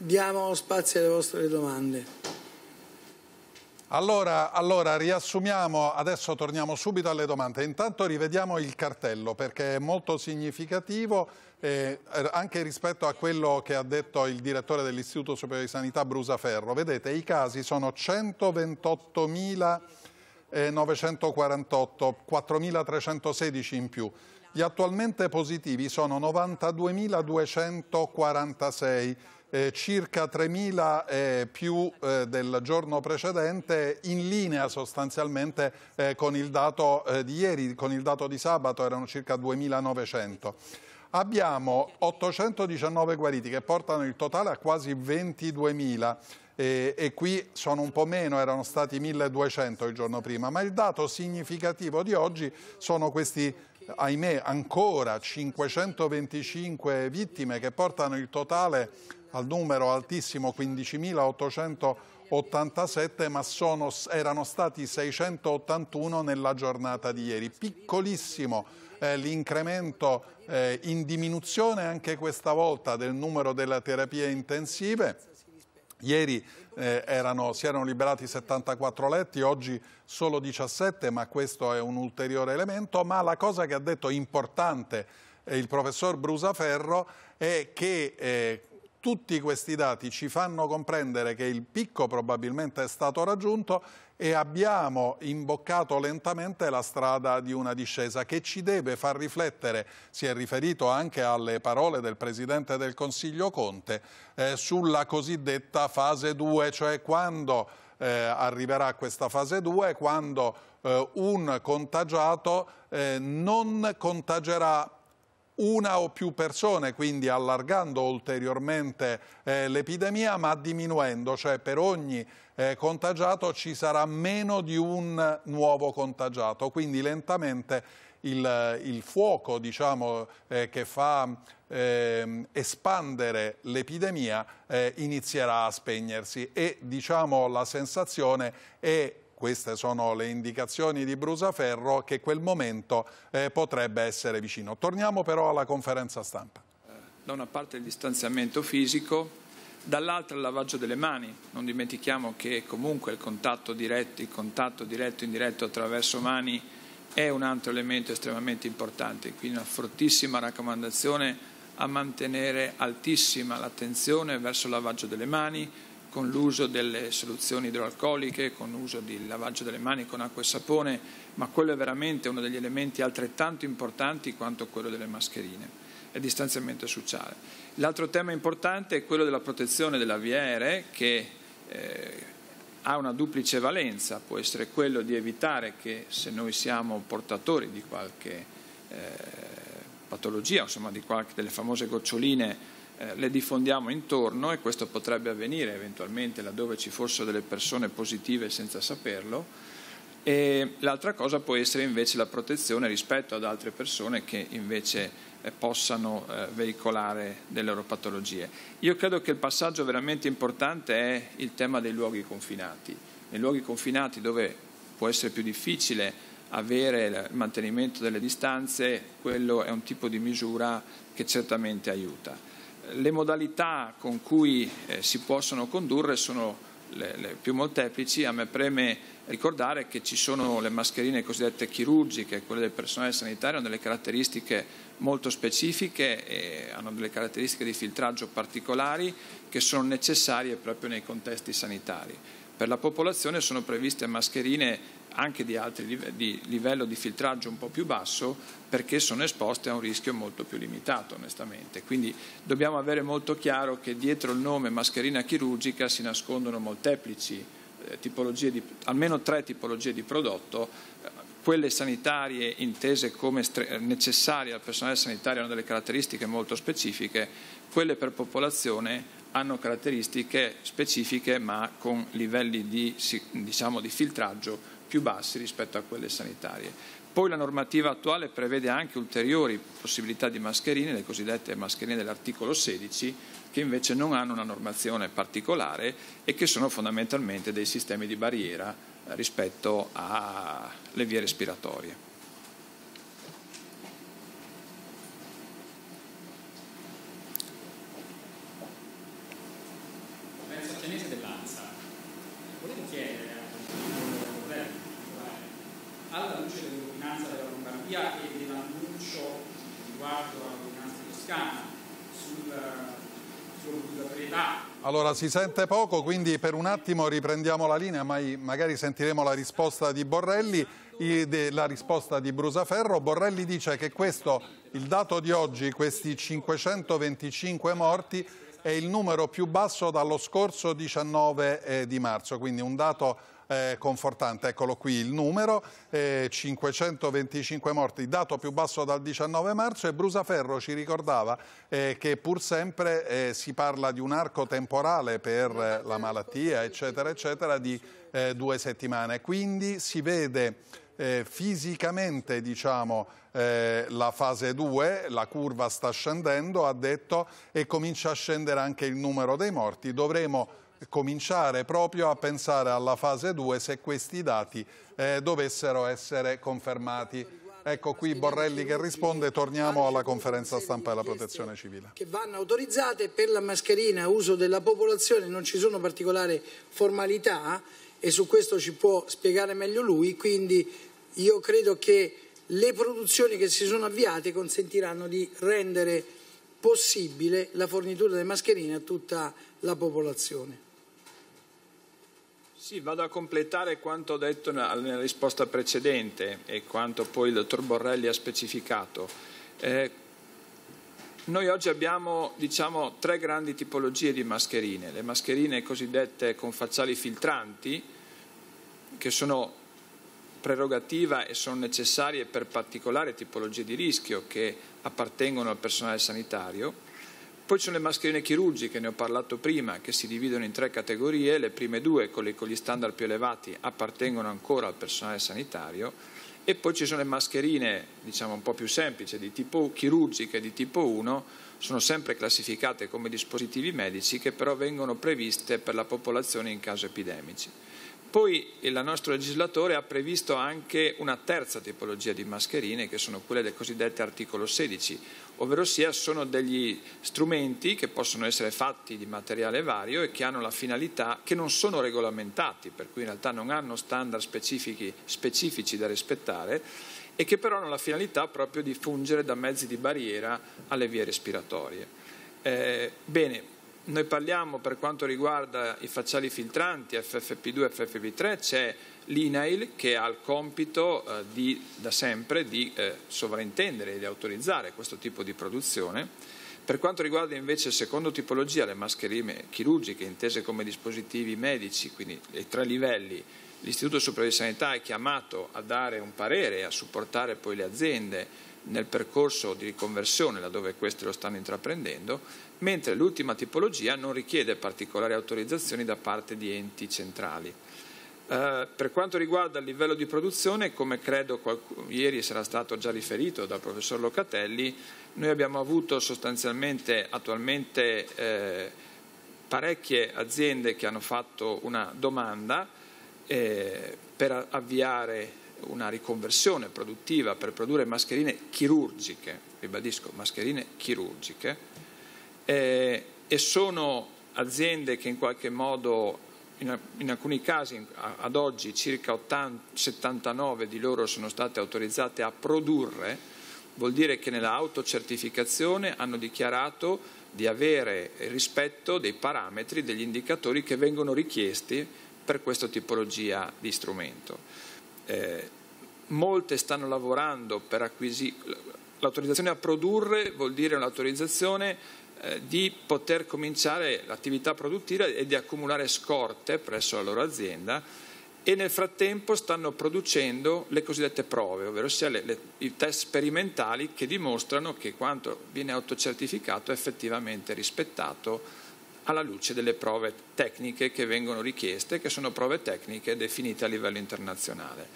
diamo spazio alle vostre domande. Allora, allora, riassumiamo, adesso torniamo subito alle domande. Intanto rivediamo il cartello perché è molto significativo eh, anche rispetto a quello che ha detto il direttore dell'Istituto Superiore di Sanità Brusaferro. Vedete, i casi sono 128.948, 4.316 in più. Gli attualmente positivi sono 92.246 eh, circa 3.000 eh, più eh, del giorno precedente, in linea sostanzialmente eh, con il dato eh, di ieri, con il dato di sabato erano circa 2.900. Abbiamo 819 guariti che portano il totale a quasi 22.000 eh, e qui sono un po' meno, erano stati 1200 il giorno prima, ma il dato significativo di oggi sono questi, ahimè, ancora 525 vittime che portano il totale al numero altissimo 15.887, ma sono, erano stati 681 nella giornata di ieri. Piccolissimo eh, l'incremento eh, in diminuzione anche questa volta del numero delle terapie intensive. Ieri eh, erano, si erano liberati 74 letti, oggi solo 17, ma questo è un ulteriore elemento. Ma la cosa che ha detto importante eh, il professor Brusaferro è che eh, tutti questi dati ci fanno comprendere che il picco probabilmente è stato raggiunto e abbiamo imboccato lentamente la strada di una discesa che ci deve far riflettere, si è riferito anche alle parole del Presidente del Consiglio Conte, eh, sulla cosiddetta fase 2, cioè quando eh, arriverà questa fase 2, quando eh, un contagiato eh, non contagerà una o più persone, quindi allargando ulteriormente eh, l'epidemia, ma diminuendo, cioè per ogni eh, contagiato ci sarà meno di un nuovo contagiato, quindi lentamente il, il fuoco diciamo, eh, che fa ehm, espandere l'epidemia eh, inizierà a spegnersi e diciamo, la sensazione è queste sono le indicazioni di Brusaferro che quel momento eh, potrebbe essere vicino. Torniamo però alla conferenza stampa. Eh, da una parte il distanziamento fisico, dall'altra il lavaggio delle mani. Non dimentichiamo che comunque il contatto diretto, il contatto diretto e indiretto attraverso mani è un altro elemento estremamente importante, quindi una fortissima raccomandazione a mantenere altissima l'attenzione verso il lavaggio delle mani, con l'uso delle soluzioni idroalcoliche, con l'uso di lavaggio delle mani con acqua e sapone, ma quello è veramente uno degli elementi altrettanto importanti quanto quello delle mascherine e distanziamento sociale. L'altro tema importante è quello della protezione della via aerea che eh, ha una duplice valenza, può essere quello di evitare che se noi siamo portatori di qualche eh, patologia, insomma di qualche delle famose goccioline eh, le diffondiamo intorno e questo potrebbe avvenire eventualmente laddove ci fossero delle persone positive senza saperlo. E l'altra cosa può essere invece la protezione rispetto ad altre persone che invece eh, possano eh, veicolare delle loro patologie. Io credo che il passaggio veramente importante è il tema dei luoghi confinati. Nei luoghi confinati dove può essere più difficile avere il mantenimento delle distanze, quello è un tipo di misura che certamente aiuta. Le modalità con cui eh, si possono condurre sono le, le più molteplici, a me preme ricordare che ci sono le mascherine cosiddette chirurgiche, quelle del personale sanitario hanno delle caratteristiche molto specifiche e hanno delle caratteristiche di filtraggio particolari che sono necessarie proprio nei contesti sanitari. Per la popolazione sono previste mascherine anche di, altri, di livello di filtraggio un po' più basso perché sono esposte a un rischio molto più limitato onestamente. Quindi dobbiamo avere molto chiaro che dietro il nome mascherina chirurgica si nascondono molteplici eh, tipologie di, almeno tre tipologie di prodotto eh, quelle sanitarie intese come necessarie al personale sanitario hanno delle caratteristiche molto specifiche, quelle per popolazione hanno caratteristiche specifiche ma con livelli di, diciamo, di filtraggio più bassi rispetto a quelle sanitarie. Poi la normativa attuale prevede anche ulteriori possibilità di mascherine, le cosiddette mascherine dell'articolo 16, che invece non hanno una normazione particolare e che sono fondamentalmente dei sistemi di barriera rispetto alle vie respiratorie. sia che nell'annuncio riguardo all'ordinanza toscana sulla obbligatorietà allora si sente poco, quindi per un attimo riprendiamo la linea, ma magari sentiremo la risposta di Borrelli, la risposta di Brusaferro. Borrelli dice che questo, il dato di oggi, questi 525 morti, è il numero più basso dallo scorso 19 eh, di marzo, quindi un dato eh, confortante. Eccolo qui il numero, eh, 525 morti, dato più basso dal 19 marzo e Brusaferro ci ricordava eh, che pur sempre eh, si parla di un arco temporale per eh, la malattia, eccetera, eccetera, di eh, due settimane. Quindi si vede eh, fisicamente diciamo, eh, la fase 2, la curva sta scendendo, ha detto, e comincia a scendere anche il numero dei morti. Dovremo cominciare proprio a pensare alla fase 2 se questi dati eh, dovessero essere confermati. Ecco qui Borrelli che risponde, torniamo alla conferenza stampa della protezione civile. Che vanno autorizzate per la mascherina, uso della popolazione, non ci sono particolari formalità e su questo ci può spiegare meglio lui, quindi io credo che le produzioni che si sono avviate consentiranno di rendere possibile la fornitura delle mascherine a tutta la popolazione. Sì, vado a completare quanto detto nella risposta precedente e quanto poi il dottor Borrelli ha specificato. Eh, noi oggi abbiamo diciamo, tre grandi tipologie di mascherine, le mascherine cosiddette con facciali filtranti, che sono prerogativa e sono necessarie per particolari tipologie di rischio che appartengono al personale sanitario poi ci sono le mascherine chirurgiche, ne ho parlato prima, che si dividono in tre categorie, le prime due, quelle con gli standard più elevati, appartengono ancora al personale sanitario e poi ci sono le mascherine diciamo, un po' più semplici, di tipo chirurgiche di tipo 1, sono sempre classificate come dispositivi medici che però vengono previste per la popolazione in caso epidemici. Poi il nostro legislatore ha previsto anche una terza tipologia di mascherine, che sono quelle del cosiddetto articolo 16, ovvero sono degli strumenti che possono essere fatti di materiale vario e che hanno la finalità che non sono regolamentati, per cui in realtà non hanno standard specifici da rispettare e che però hanno la finalità proprio di fungere da mezzi di barriera alle vie respiratorie. Eh, bene, noi parliamo per quanto riguarda i facciali filtranti FFP2 e FFP3, c'è l'INAIL che ha il compito eh, di, da sempre di eh, sovrintendere e di autorizzare questo tipo di produzione. Per quanto riguarda invece il secondo tipologia le mascherine chirurgiche intese come dispositivi medici, quindi i tre livelli, l'Istituto Superiore di Sanità è chiamato a dare un parere e a supportare poi le aziende nel percorso di riconversione laddove queste lo stanno intraprendendo, mentre l'ultima tipologia non richiede particolari autorizzazioni da parte di enti centrali. Eh, per quanto riguarda il livello di produzione, come credo qualcuno, ieri sarà stato già riferito dal professor Locatelli, noi abbiamo avuto sostanzialmente attualmente eh, parecchie aziende che hanno fatto una domanda eh, per avviare una riconversione produttiva per produrre mascherine chirurgiche, ribadisco, mascherine chirurgiche, eh, e sono aziende che in qualche modo in alcuni casi ad oggi circa 80, 79 di loro sono state autorizzate a produrre, vuol dire che nella autocertificazione hanno dichiarato di avere rispetto dei parametri, degli indicatori che vengono richiesti per questa tipologia di strumento. Eh, molte stanno lavorando per acquisire... L'autorizzazione a produrre vuol dire un'autorizzazione eh, di poter cominciare l'attività produttiva e di accumulare scorte presso la loro azienda e nel frattempo stanno producendo le cosiddette prove, ovvero sia le, le, i test sperimentali che dimostrano che quanto viene autocertificato è effettivamente rispettato alla luce delle prove tecniche che vengono richieste, che sono prove tecniche definite a livello internazionale.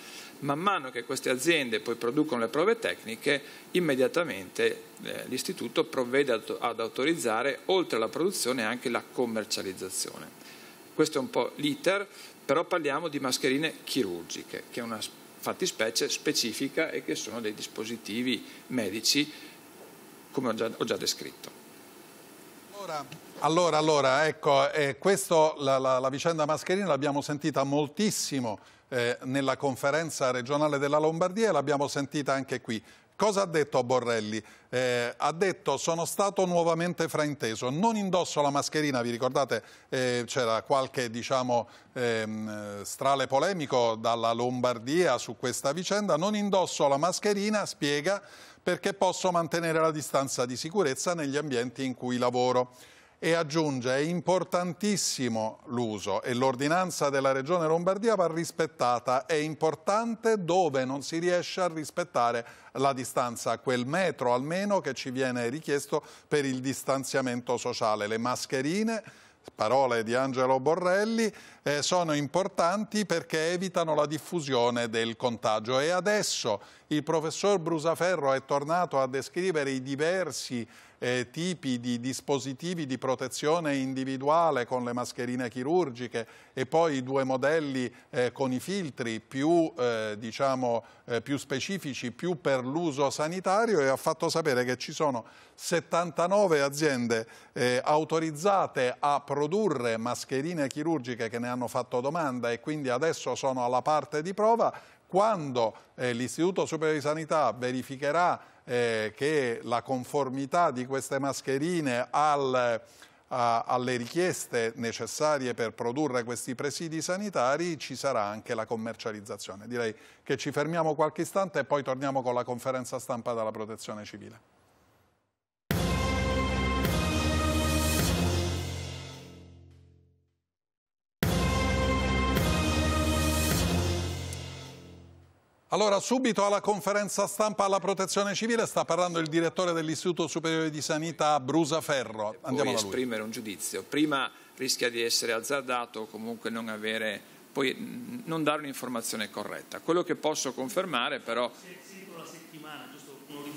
Man mano che queste aziende poi producono le prove tecniche, immediatamente eh, l'istituto provvede ad autorizzare, oltre alla produzione, anche la commercializzazione. Questo è un po' l'iter, però parliamo di mascherine chirurgiche, che è una fattispecie specifica e che sono dei dispositivi medici, come ho già, ho già descritto. Ora. Allora, allora, ecco, eh, questo, la, la, la vicenda mascherina l'abbiamo sentita moltissimo eh, nella conferenza regionale della Lombardia e l'abbiamo sentita anche qui. Cosa ha detto Borrelli? Eh, ha detto sono stato nuovamente frainteso, non indosso la mascherina, vi ricordate eh, c'era qualche diciamo, ehm, strale polemico dalla Lombardia su questa vicenda, non indosso la mascherina, spiega, perché posso mantenere la distanza di sicurezza negli ambienti in cui lavoro e aggiunge è importantissimo l'uso e l'ordinanza della Regione Lombardia va rispettata, è importante dove non si riesce a rispettare la distanza, quel metro almeno che ci viene richiesto per il distanziamento sociale, le mascherine parole di Angelo Borrelli, eh, sono importanti perché evitano la diffusione del contagio. E adesso il professor Brusaferro è tornato a descrivere i diversi eh, tipi di dispositivi di protezione individuale con le mascherine chirurgiche e poi due modelli eh, con i filtri più, eh, diciamo, eh, più specifici, più per l'uso sanitario e ha fatto sapere che ci sono 79 aziende eh, autorizzate a produrre mascherine chirurgiche che ne hanno fatto domanda e quindi adesso sono alla parte di prova quando eh, l'Istituto Superiore di Sanità verificherà eh, che la conformità di queste mascherine al alle richieste necessarie per produrre questi presidi sanitari ci sarà anche la commercializzazione. Direi che ci fermiamo qualche istante e poi torniamo con la conferenza stampa dalla protezione civile. Allora subito alla conferenza stampa alla protezione civile sta parlando il direttore dell'Istituto Superiore di Sanità Brusaferro. Andiamo Vuoi esprimere un giudizio. Prima rischia di essere azzardato o comunque non avere poi non dare un'informazione corretta. Quello che posso confermare però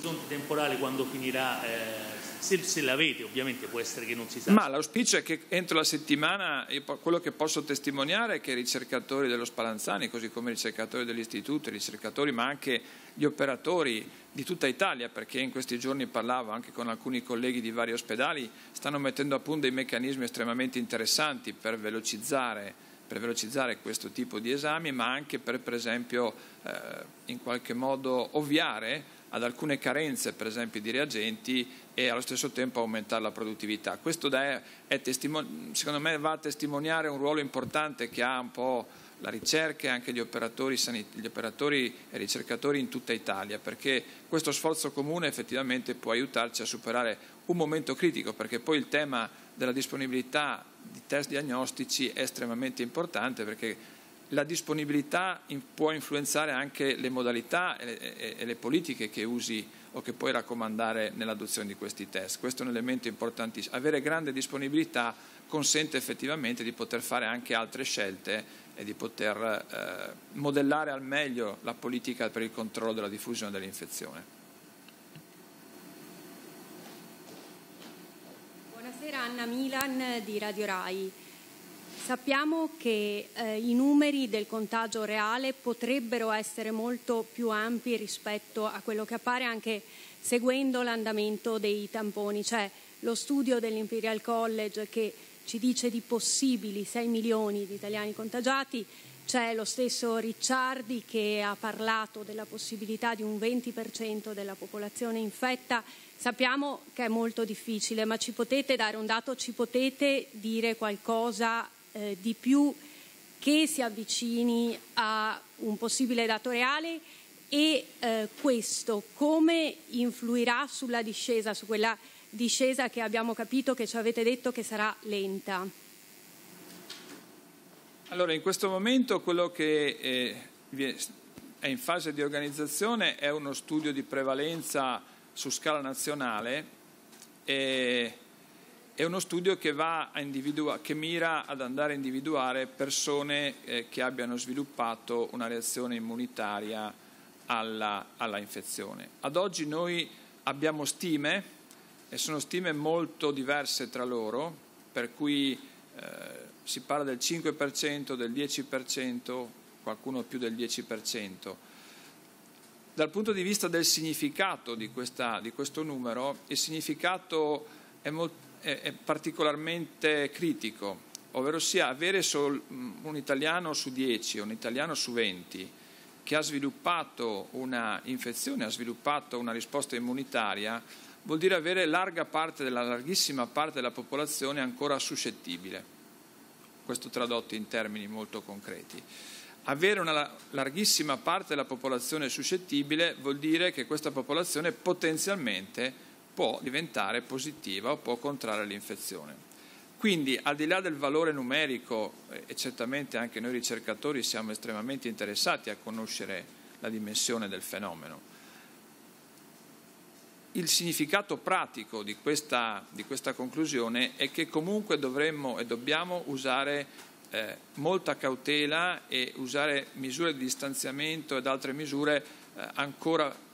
orizzonte temporale quando finirà? Eh, se, se l'avete ovviamente può essere che non si sa. Ma l'auspicio è che entro la settimana, quello che posso testimoniare è che i ricercatori dello Spalanzani, così come i ricercatori dell'Istituto, i ricercatori ma anche gli operatori di tutta Italia, perché in questi giorni parlavo anche con alcuni colleghi di vari ospedali, stanno mettendo a punto dei meccanismi estremamente interessanti per velocizzare per velocizzare questo tipo di esami, ma anche per, per esempio, eh, in qualche modo ovviare ad alcune carenze, per esempio, di reagenti e allo stesso tempo aumentare la produttività. Questo è, è secondo me va a testimoniare un ruolo importante che ha un po' la ricerca e anche gli operatori, gli operatori e ricercatori in tutta Italia, perché questo sforzo comune effettivamente può aiutarci a superare un momento critico, perché poi il tema della disponibilità di test diagnostici è estremamente importante perché la disponibilità può influenzare anche le modalità e le, politiche che usi o che puoi raccomandare nell'adozione di questi test. Questo è un elemento importantissimo. Avere grande disponibilità consente effettivamente di poter fare anche altre scelte e di poter eh, modellare al meglio la politica per il controllo della diffusione dell'infezione. Buonasera Anna Milan di Radio Rai. Sappiamo che eh, i numeri del contagio reale potrebbero essere molto più ampi rispetto a quello che appare anche seguendo l'andamento dei tamponi. C'è cioè, lo studio dell'Imperial College che ci dice di possibili 6 milioni di italiani contagiati, c'è lo stesso Ricciardi che ha parlato della possibilità di un 20% della popolazione infetta. Sappiamo che è molto difficile, ma ci potete dare un dato, ci potete dire qualcosa eh, di più che si avvicini a un possibile dato reale e eh, questo come influirà sulla discesa, su quella discesa che abbiamo capito, che ci avete detto che sarà lenta? Allora, in questo momento quello che eh, è in fase di organizzazione è uno studio di prevalenza su scala nazionale. E è uno studio che, che, mira ad andare a individuare persone eh, che abbiano sviluppato una reazione immunitaria alla, alla, infezione. Ad oggi noi abbiamo stime, e sono stime molto diverse tra loro, per cui eh, si parla del 5%, del 10%, qualcuno più del 10%. Dal punto di vista del significato di, questa, di questo numero, il significato è molto è, è particolarmente critico, ovvero sia avere sol, un italiano su 10 un italiano su 20 che ha sviluppato una infezione, ha sviluppato una risposta immunitaria, vuol dire avere larga parte della larghissima parte della popolazione ancora suscettibile. Questo tradotto in termini molto concreti. Avere una larghissima parte della popolazione suscettibile vuol dire che questa popolazione potenzialmente può diventare positiva o può contrarre l'infezione. Quindi al di là del valore numerico, eh, e certamente anche noi ricercatori siamo estremamente interessati a conoscere la dimensione del fenomeno, il significato pratico di questa, di questa conclusione è che comunque dovremmo e dobbiamo usare eh, molta cautela e usare misure di distanziamento ed altre misure eh, ancora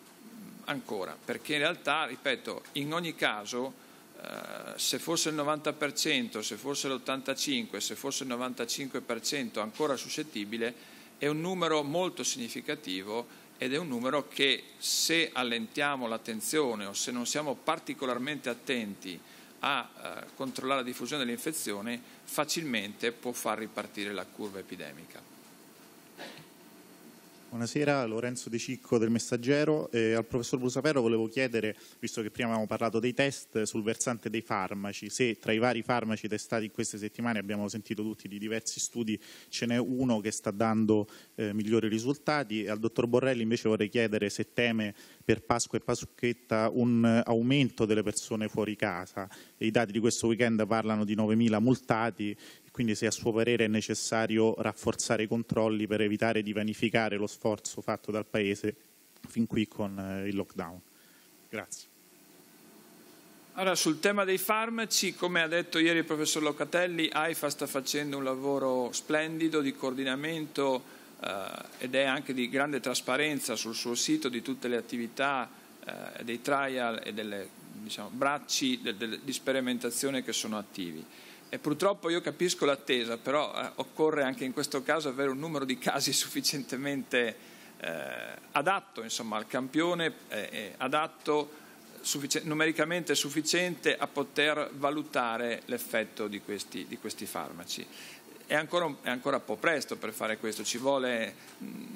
ancora, perché in realtà, ripeto, in ogni caso eh, se fosse il 90%, se fosse l'85%, se fosse il 95% ancora suscettibile, è un numero molto significativo ed è un numero che se allentiamo l'attenzione o se non siamo particolarmente attenti a eh, controllare la diffusione dell'infezione facilmente può far ripartire la curva epidemica. Buonasera, Lorenzo De Cicco del Messaggero. Eh, al professor Brusapero volevo chiedere, visto che prima abbiamo parlato dei test, sul versante dei farmaci, se tra i vari farmaci testati in queste settimane abbiamo sentito tutti di diversi studi, ce n'è uno che sta dando eh, migliori risultati. Al dottor Borrelli invece vorrei chiedere se teme per Pasqua e Pasquetta un eh, aumento delle persone fuori casa. I dati di questo weekend parlano di 9.000 multati, quindi se a suo parere è necessario rafforzare i controlli per evitare di vanificare lo sforzo fatto dal Paese fin qui con eh, il lockdown. Grazie. Allora, sul tema dei farmaci, come ha detto ieri il professor Locatelli, AIFA sta facendo un lavoro splendido di coordinamento eh, ed è anche di grande trasparenza sul suo sito di tutte le attività eh, dei trial e delle diciamo, bracci de, de, di sperimentazione che sono attivi. E purtroppo io capisco l'attesa, però eh, occorre anche in questo caso avere un numero di casi sufficientemente eh, adatto insomma, al campione, eh, adatto suffic- numericamente sufficiente a poter valutare l'effetto di questi, di questi farmaci è ancora, è ancora, un po' presto per fare questo, vuole,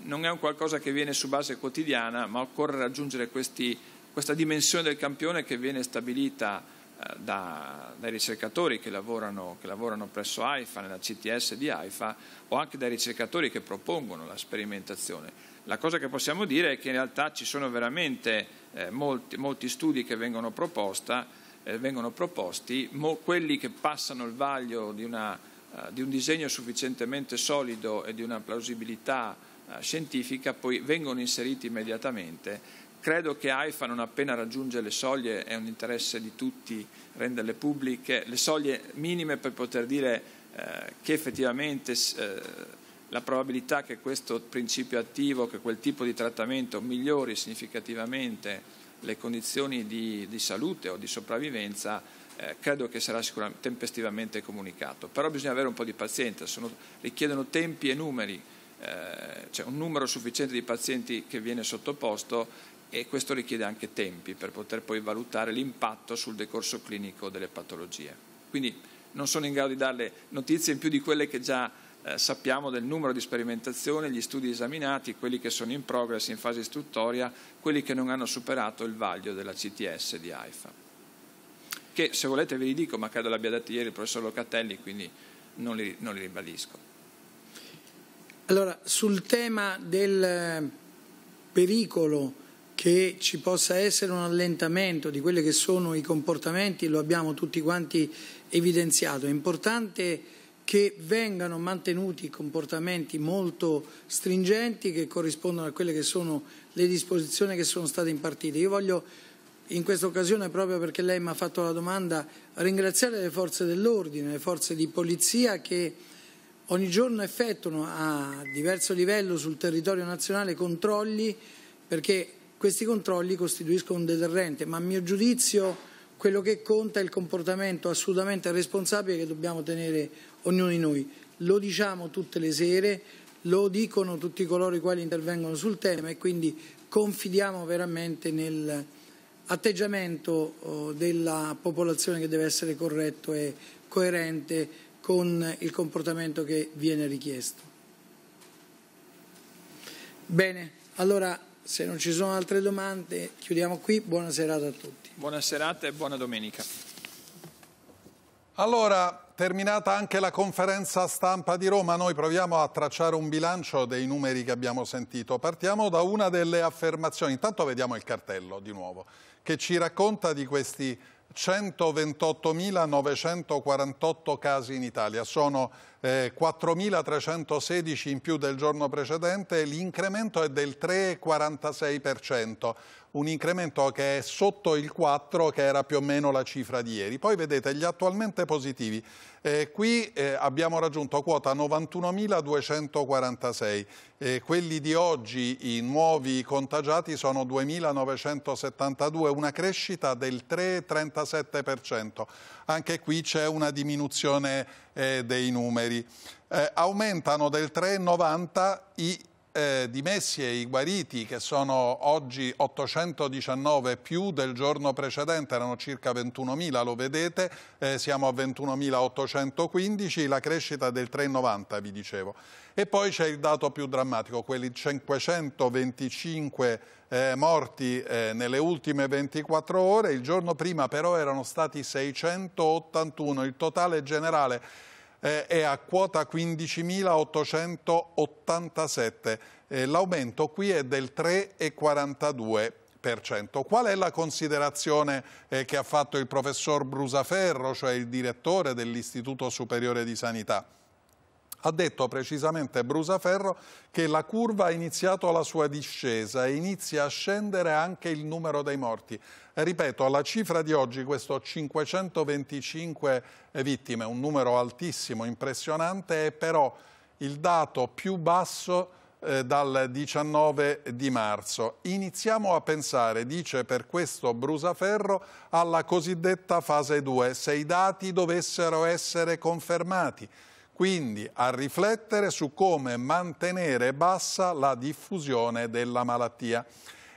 non è un qualcosa che viene su base quotidiana, ma occorre raggiungere questi, questa dimensione del campione che viene stabilita eh, da, dai ricercatori che lavorano, che lavorano, presso AIFA, nella CTS di AIFA, o anche dai ricercatori che propongono la sperimentazione. La cosa che possiamo dire è che in realtà ci sono veramente eh, molti, molti, studi che vengono, proposta, eh, vengono proposti, mo, quelli che passano il vaglio di una eh, di un disegno sufficientemente solido e di una plausibilità eh, scientifica poi vengono inseriti immediatamente. Credo che AIFA non appena raggiunge le soglie, è un interesse di tutti renderle pubbliche, le soglie minime per poter dire eh, che effettivamente eh, la probabilità che questo principio attivo, che quel tipo di trattamento migliori significativamente le condizioni di, di salute o di sopravvivenza eh, credo che sarà sicuramente tempestivamente comunicato. Però bisogna avere un po' di pazienza, sono, richiedono tempi e numeri, eh, cioè un numero sufficiente di pazienti che viene sottoposto e questo richiede anche tempi per poter poi valutare l'impatto sul decorso clinico delle patologie. Quindi non sono in grado di darle notizie in più di quelle che già eh, sappiamo del numero di sperimentazioni, gli studi esaminati, quelli che sono in progress in fase istruttoria, quelli che non hanno superato il vaglio della CTS di AIFA che se volete ve li dico, ma credo l'abbia detto ieri il professor Locatelli, quindi non li, non li ribadisco. Allora, sul tema del eh, pericolo che ci possa essere un allentamento di quelli che sono i comportamenti, lo abbiamo tutti quanti evidenziato. È importante che vengano mantenuti comportamenti molto stringenti che corrispondono a quelle che sono le disposizioni che sono state impartite. Io voglio in questa occasione, proprio perché lei mi ha fatto la domanda, ringraziare le forze dell'ordine, le forze di polizia che ogni giorno effettuano a diverso livello sul territorio nazionale controlli perché questi controlli costituiscono un deterrente, ma a mio giudizio quello che conta è il comportamento assolutamente responsabile che dobbiamo tenere ognuno di noi. Lo diciamo tutte le sere, lo dicono tutti coloro i quali intervengono sul tema e quindi confidiamo veramente nel atteggiamento oh, della popolazione che deve essere corretto e coerente con il comportamento che viene richiesto. Bene, allora se non ci sono altre domande chiudiamo qui, buona serata a tutti. Buona serata e buona domenica. Allora, terminata anche la conferenza stampa di Roma, noi proviamo a tracciare un bilancio dei numeri che abbiamo sentito. Partiamo da una delle affermazioni, intanto vediamo il cartello di nuovo che ci racconta di questi 128.948 casi in Italia. Sono eh, 4.316 in più del giorno precedente, l'incremento è del 3,46%, un incremento che è sotto il 4 che era più o meno la cifra di ieri. Poi vedete gli attualmente positivi, eh, qui eh, abbiamo raggiunto quota 91.246, eh, quelli di oggi i nuovi contagiati sono 2.972, una crescita del 3,37% anche qui c'è una diminuzione eh, dei numeri. Eh, aumentano del 3,90 i eh, dimessi e i guariti che sono oggi 819 più del giorno precedente, erano circa 21.000, lo vedete, eh, siamo a 21.815, la crescita del 3,90 vi dicevo. E poi c'è il dato più drammatico, quelli 525 eh, morti eh, nelle ultime 24 ore, il giorno prima però erano stati 681, il totale generale eh, è a quota 15.887. Eh, L'aumento qui è del 3,42%. Qual è la considerazione eh, che ha fatto il professor Brusaferro, cioè il direttore dell'Istituto Superiore di Sanità? Ha detto precisamente Brusaferro che la curva ha iniziato la sua discesa e inizia a scendere anche il numero dei morti ripeto, alla cifra di oggi questo 525 vittime, un numero altissimo, impressionante, è però il dato più basso eh, dal 19 di marzo. Iniziamo a pensare, dice per questo Brusaferro, alla cosiddetta fase 2, se i dati dovessero essere confermati. Quindi a riflettere su come mantenere bassa la diffusione della malattia.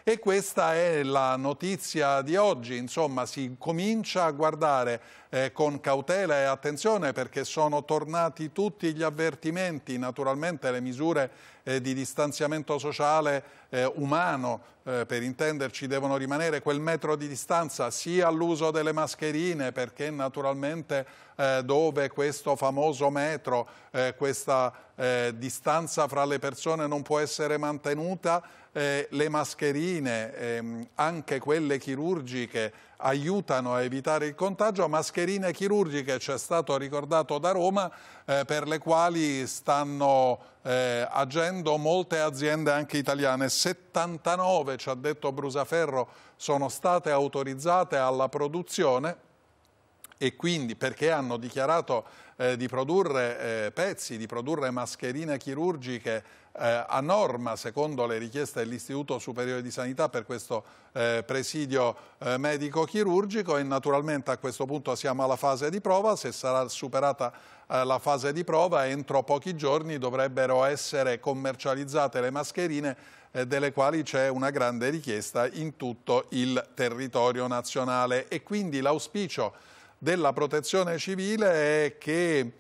E questa è la notizia di oggi, insomma si comincia a guardare eh, con cautela e attenzione perché sono tornati tutti gli avvertimenti, naturalmente le misure eh, di distanziamento sociale eh, umano eh, per intenderci devono rimanere quel metro di distanza sia all'uso delle mascherine perché naturalmente eh, dove questo famoso metro, eh, questa distanza fra le persone non può essere mantenuta eh, le mascherine, ehm, anche quelle chirurgiche, aiutano a evitare il contagio, mascherine chirurgiche ci è stato ricordato da Roma eh, per le quali stanno eh, agendo molte aziende anche italiane. 79, ci ha detto Brusaferro, sono state autorizzate alla produzione e quindi perché hanno dichiarato eh, di produrre eh, pezzi, di produrre mascherine chirurgiche eh, a norma secondo le richieste dell'Istituto Superiore di Sanità per questo eh, presidio eh, medico-chirurgico e naturalmente a questo punto siamo alla fase di prova, se sarà superata eh, la fase di prova entro pochi giorni dovrebbero essere commercializzate le mascherine eh, delle quali c'è una grande richiesta in tutto il territorio nazionale e quindi l'auspicio della protezione civile è che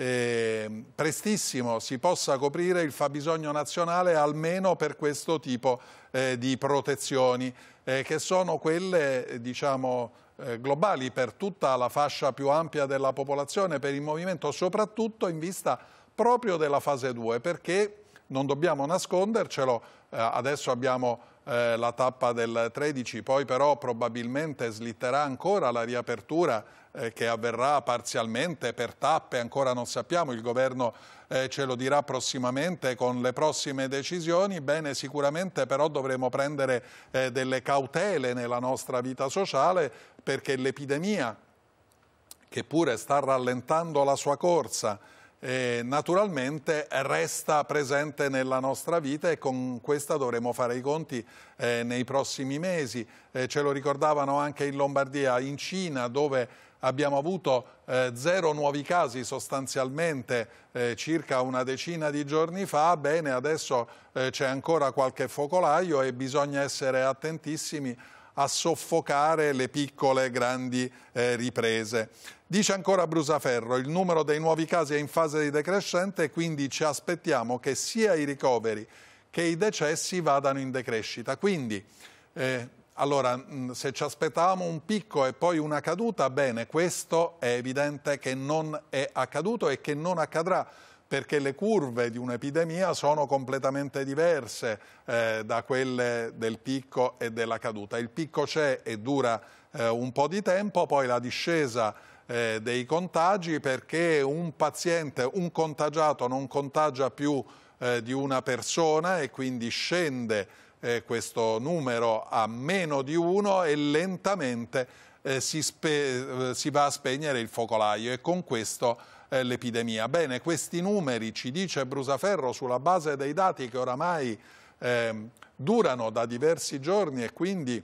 eh, prestissimo si possa coprire il fabbisogno nazionale almeno per questo tipo eh, di protezioni, eh, che sono quelle eh, diciamo, eh, globali per tutta la fascia più ampia della popolazione, per il movimento, soprattutto in vista proprio della fase 2, perché non dobbiamo nascondercelo, eh, adesso abbiamo la tappa del 13, poi però probabilmente slitterà ancora la riapertura eh, che avverrà parzialmente per tappe, ancora non sappiamo, il governo eh, ce lo dirà prossimamente con le prossime decisioni, bene sicuramente però dovremo prendere eh, delle cautele nella nostra vita sociale perché l'epidemia che pure sta rallentando la sua corsa eh, naturalmente resta presente nella nostra vita e con questa dovremo fare i conti eh, nei prossimi mesi. Eh, ce lo ricordavano anche in Lombardia, in Cina dove abbiamo avuto eh, zero nuovi casi sostanzialmente eh, circa una decina di giorni fa, bene adesso eh, c'è ancora qualche focolaio e bisogna essere attentissimi a soffocare le piccole grandi eh, riprese. Dice ancora Brusaferro, il numero dei nuovi casi è in fase di decrescente quindi ci aspettiamo che sia i ricoveri che i decessi vadano in decrescita. Quindi eh, allora, mm, se ci aspettavamo un picco e poi una caduta, bene, questo è evidente che non è accaduto e che non accadrà perché le curve di un'epidemia sono completamente diverse eh, da quelle del picco e della caduta. Il picco c'è e dura eh, un po' di tempo, poi la discesa eh, dei contagi perché un paziente, un contagiato non contagia più eh, di una persona e quindi scende eh, questo numero a meno di uno e lentamente eh, si, eh, si, va a spegnere il focolaio e con questo eh, l'epidemia. Bene, questi numeri ci dice Brusaferro sulla base dei dati che oramai ehm, durano da diversi giorni e quindi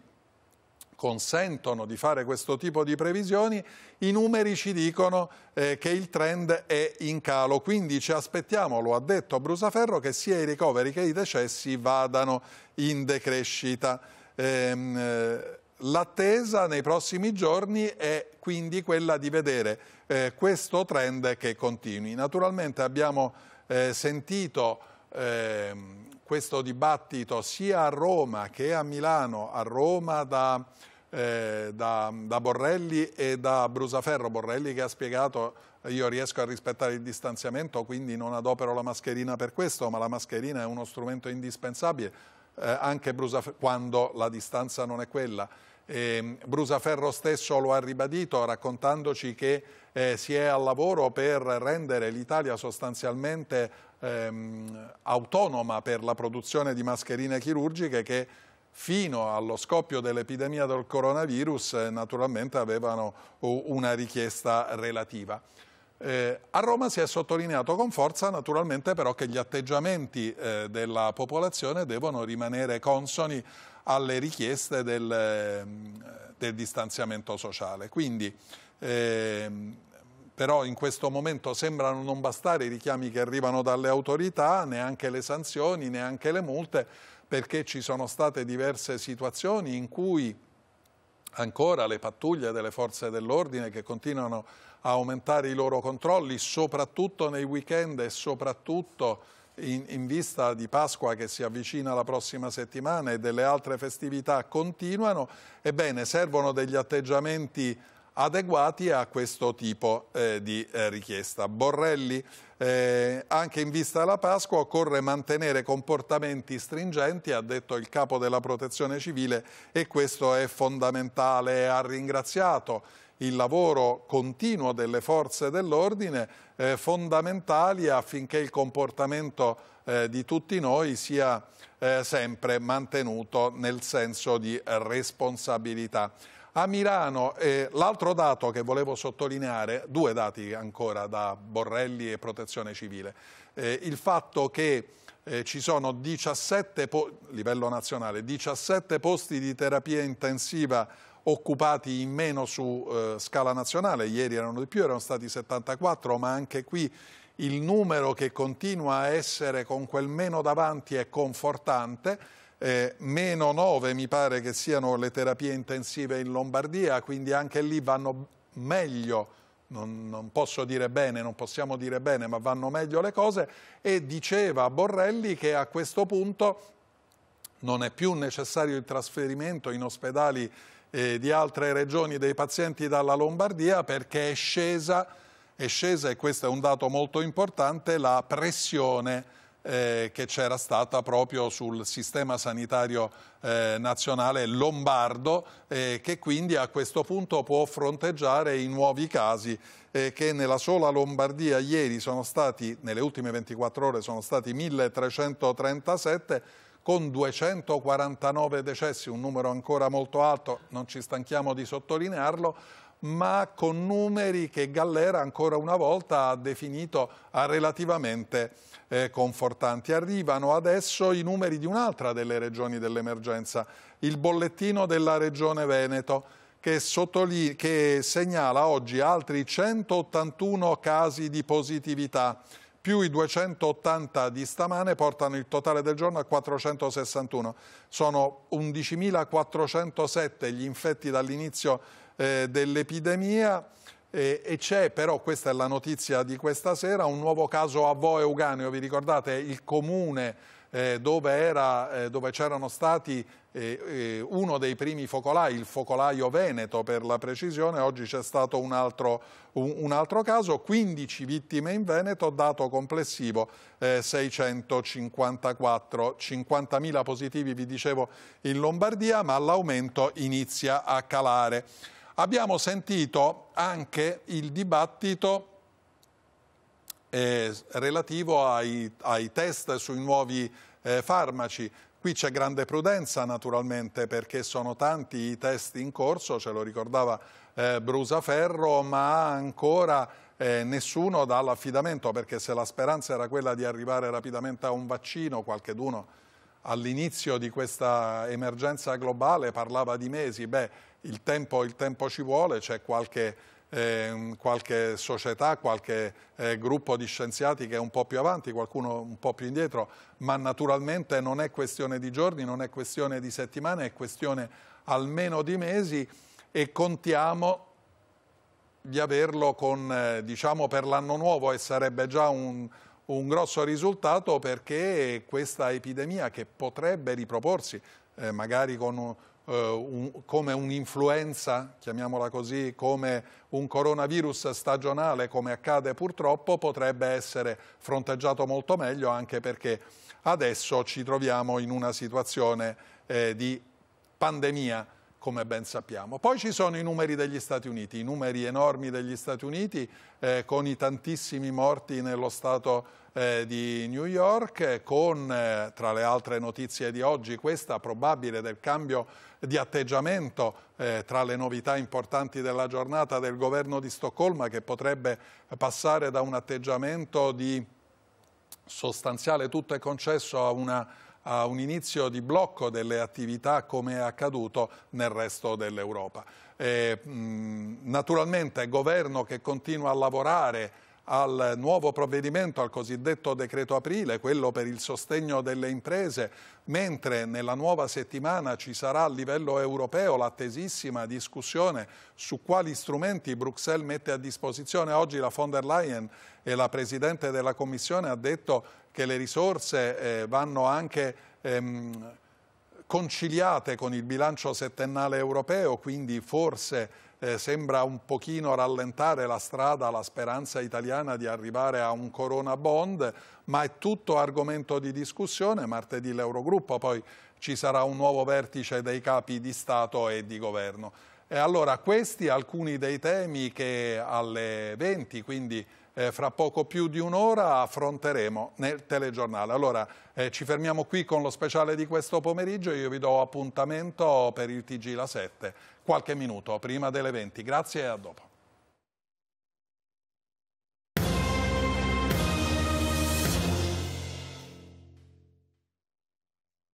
consentono di fare questo tipo di previsioni, i numeri ci dicono eh, che il trend è in calo, quindi ci aspettiamo, lo ha detto Brusaferro, che sia i ricoveri che i decessi vadano in decrescita. Ehm, eh, L'attesa nei prossimi giorni è quindi quella di vedere eh, questo trend che continui. Naturalmente abbiamo eh, sentito ehm, questo dibattito sia a Roma che a Milano, a Roma da, eh, da, da Borrelli e da Brusaferro, Borrelli che ha spiegato io riesco a rispettare il distanziamento quindi non adopero la mascherina per questo, ma la mascherina è uno strumento indispensabile eh, anche Brusaferro, quando la distanza non è quella. E mm, Brusaferro stesso lo ha ribadito raccontandoci che eh, si è al lavoro per rendere l'Italia sostanzialmente ehm, autonoma per la produzione di mascherine chirurgiche che fino allo scoppio dell'epidemia del coronavirus eh, naturalmente avevano una richiesta relativa. Eh, a Roma si è sottolineato con forza naturalmente però che gli atteggiamenti eh, della popolazione devono rimanere consoni alle richieste del, ehm, del distanziamento sociale. Quindi ehm, però in questo momento sembrano non bastare i richiami che arrivano dalle autorità, neanche le sanzioni, neanche le multe, perché ci sono state diverse situazioni in cui ancora le pattuglie delle forze dell'ordine che continuano a aumentare i loro controlli, soprattutto nei weekend e soprattutto in, in, vista di Pasqua che si avvicina la prossima settimana e delle altre festività continuano, ebbene servono degli atteggiamenti adeguati a questo tipo eh, di eh, richiesta. Borrelli, eh, anche in vista della Pasqua occorre mantenere comportamenti stringenti, ha detto il capo della protezione civile e questo è fondamentale. Ha ringraziato il lavoro continuo delle forze dell'ordine eh, fondamentali affinché il comportamento eh, di tutti noi sia eh, sempre mantenuto nel senso di responsabilità. A Milano, eh, l'altro dato che volevo sottolineare, due dati ancora da Borrelli e Protezione Civile, eh, il fatto che eh, ci sono 17, livello nazionale, 17 posti di terapia intensiva occupati in meno su eh, scala nazionale, ieri erano di più, erano stati 74, ma anche qui il numero che continua a essere con quel meno davanti è confortante, eh, meno 9 mi pare che siano le terapie intensive in Lombardia, quindi anche lì vanno meglio, non, non, posso dire bene, non possiamo dire bene, ma vanno meglio le cose, e diceva Borrelli che a questo punto non è più necessario il trasferimento in ospedali eh, di altre regioni dei pazienti dalla Lombardia perché è scesa, è scesa, e questo è un dato molto importante, la pressione eh, che c'era stata proprio sul sistema sanitario eh, nazionale lombardo eh, che quindi a questo punto può fronteggiare i nuovi casi eh, che nella sola Lombardia ieri sono stati, nelle ultime 24 ore sono stati 1337 con 249 decessi, un numero ancora molto alto, non ci stanchiamo di sottolinearlo, ma con numeri che Gallera ancora una volta ha definito a relativamente eh, confortanti. Arrivano adesso i numeri di un'altra delle regioni dell'emergenza, il bollettino della regione Veneto, che, che segnala oggi altri 181 casi di positività più i 280 di stamane portano il totale del giorno a 461. Sono 11.407 gli infetti dall'inizio eh, dell'epidemia. E, e c'è però, questa è la notizia di questa sera, un nuovo caso a Voe Euganeo, vi ricordate il comune eh, dove eh, c'erano stati eh, eh, uno dei primi focolai, il focolaio Veneto per la precisione, oggi c'è stato un altro, un, un altro, caso, 15 vittime in Veneto, dato complessivo eh, 654, 50.000 positivi vi dicevo in Lombardia, ma l'aumento inizia a calare. Abbiamo sentito anche il dibattito eh, relativo ai, ai, test sui nuovi eh, farmaci. Qui c'è grande prudenza naturalmente perché sono tanti i test in corso, ce lo ricordava eh, Brusaferro, ma ancora eh, nessuno dà l'affidamento perché se la speranza era quella di arrivare rapidamente a un vaccino, qualcheduno all'inizio di questa emergenza globale parlava di mesi, beh il tempo, il tempo ci vuole, c'è qualche, eh, qualche, società, qualche eh, gruppo di scienziati che è un po' più avanti, qualcuno un po' più indietro, ma naturalmente non è questione di giorni, non è questione di settimane, è questione almeno di mesi e contiamo di averlo con, eh, diciamo, per l'anno nuovo e sarebbe già un, un grosso risultato perché questa epidemia che potrebbe riproporsi, eh, magari con Un, eh, un, come un'influenza, chiamiamola così, come un coronavirus stagionale, come accade purtroppo, potrebbe essere fronteggiato molto meglio anche perché adesso ci troviamo in una situazione eh, di pandemia, come ben sappiamo. Poi ci sono i numeri degli Stati Uniti, i numeri enormi degli Stati Uniti, eh, con i tantissimi morti nello Stato eh, di New York, con eh, tra le altre notizie di oggi questa probabile del cambio di atteggiamento eh, tra le novità importanti della giornata del governo di Stoccolma che potrebbe passare da un atteggiamento di sostanziale tutto è concesso a una a un inizio di blocco delle attività come è accaduto nel resto dell'Europa. Eh, naturalmente governo che continua a lavorare al nuovo provvedimento, al cosiddetto decreto aprile, quello per il sostegno delle imprese, mentre nella nuova settimana ci sarà a livello europeo l'attesissima discussione su quali strumenti Bruxelles mette a disposizione. Oggi la von der Leyen e la Presidente della Commissione ha detto che le risorse eh, vanno anche... Ehm, conciliate con il bilancio settennale europeo, quindi forse eh, sembra un pochino rallentare la strada la speranza italiana di arrivare a un corona bond, ma è tutto argomento di discussione. Martedì l'Eurogruppo poi ci sarà un nuovo vertice dei capi di Stato e di Governo. E allora questi alcuni dei temi che alle 20, quindi eh, fra poco più di un'ora affronteremo nel telegiornale. Allora eh, ci fermiamo qui con lo speciale di questo pomeriggio e io vi do appuntamento per il TG La 7 qualche minuto prima delle 20. Grazie e a dopo.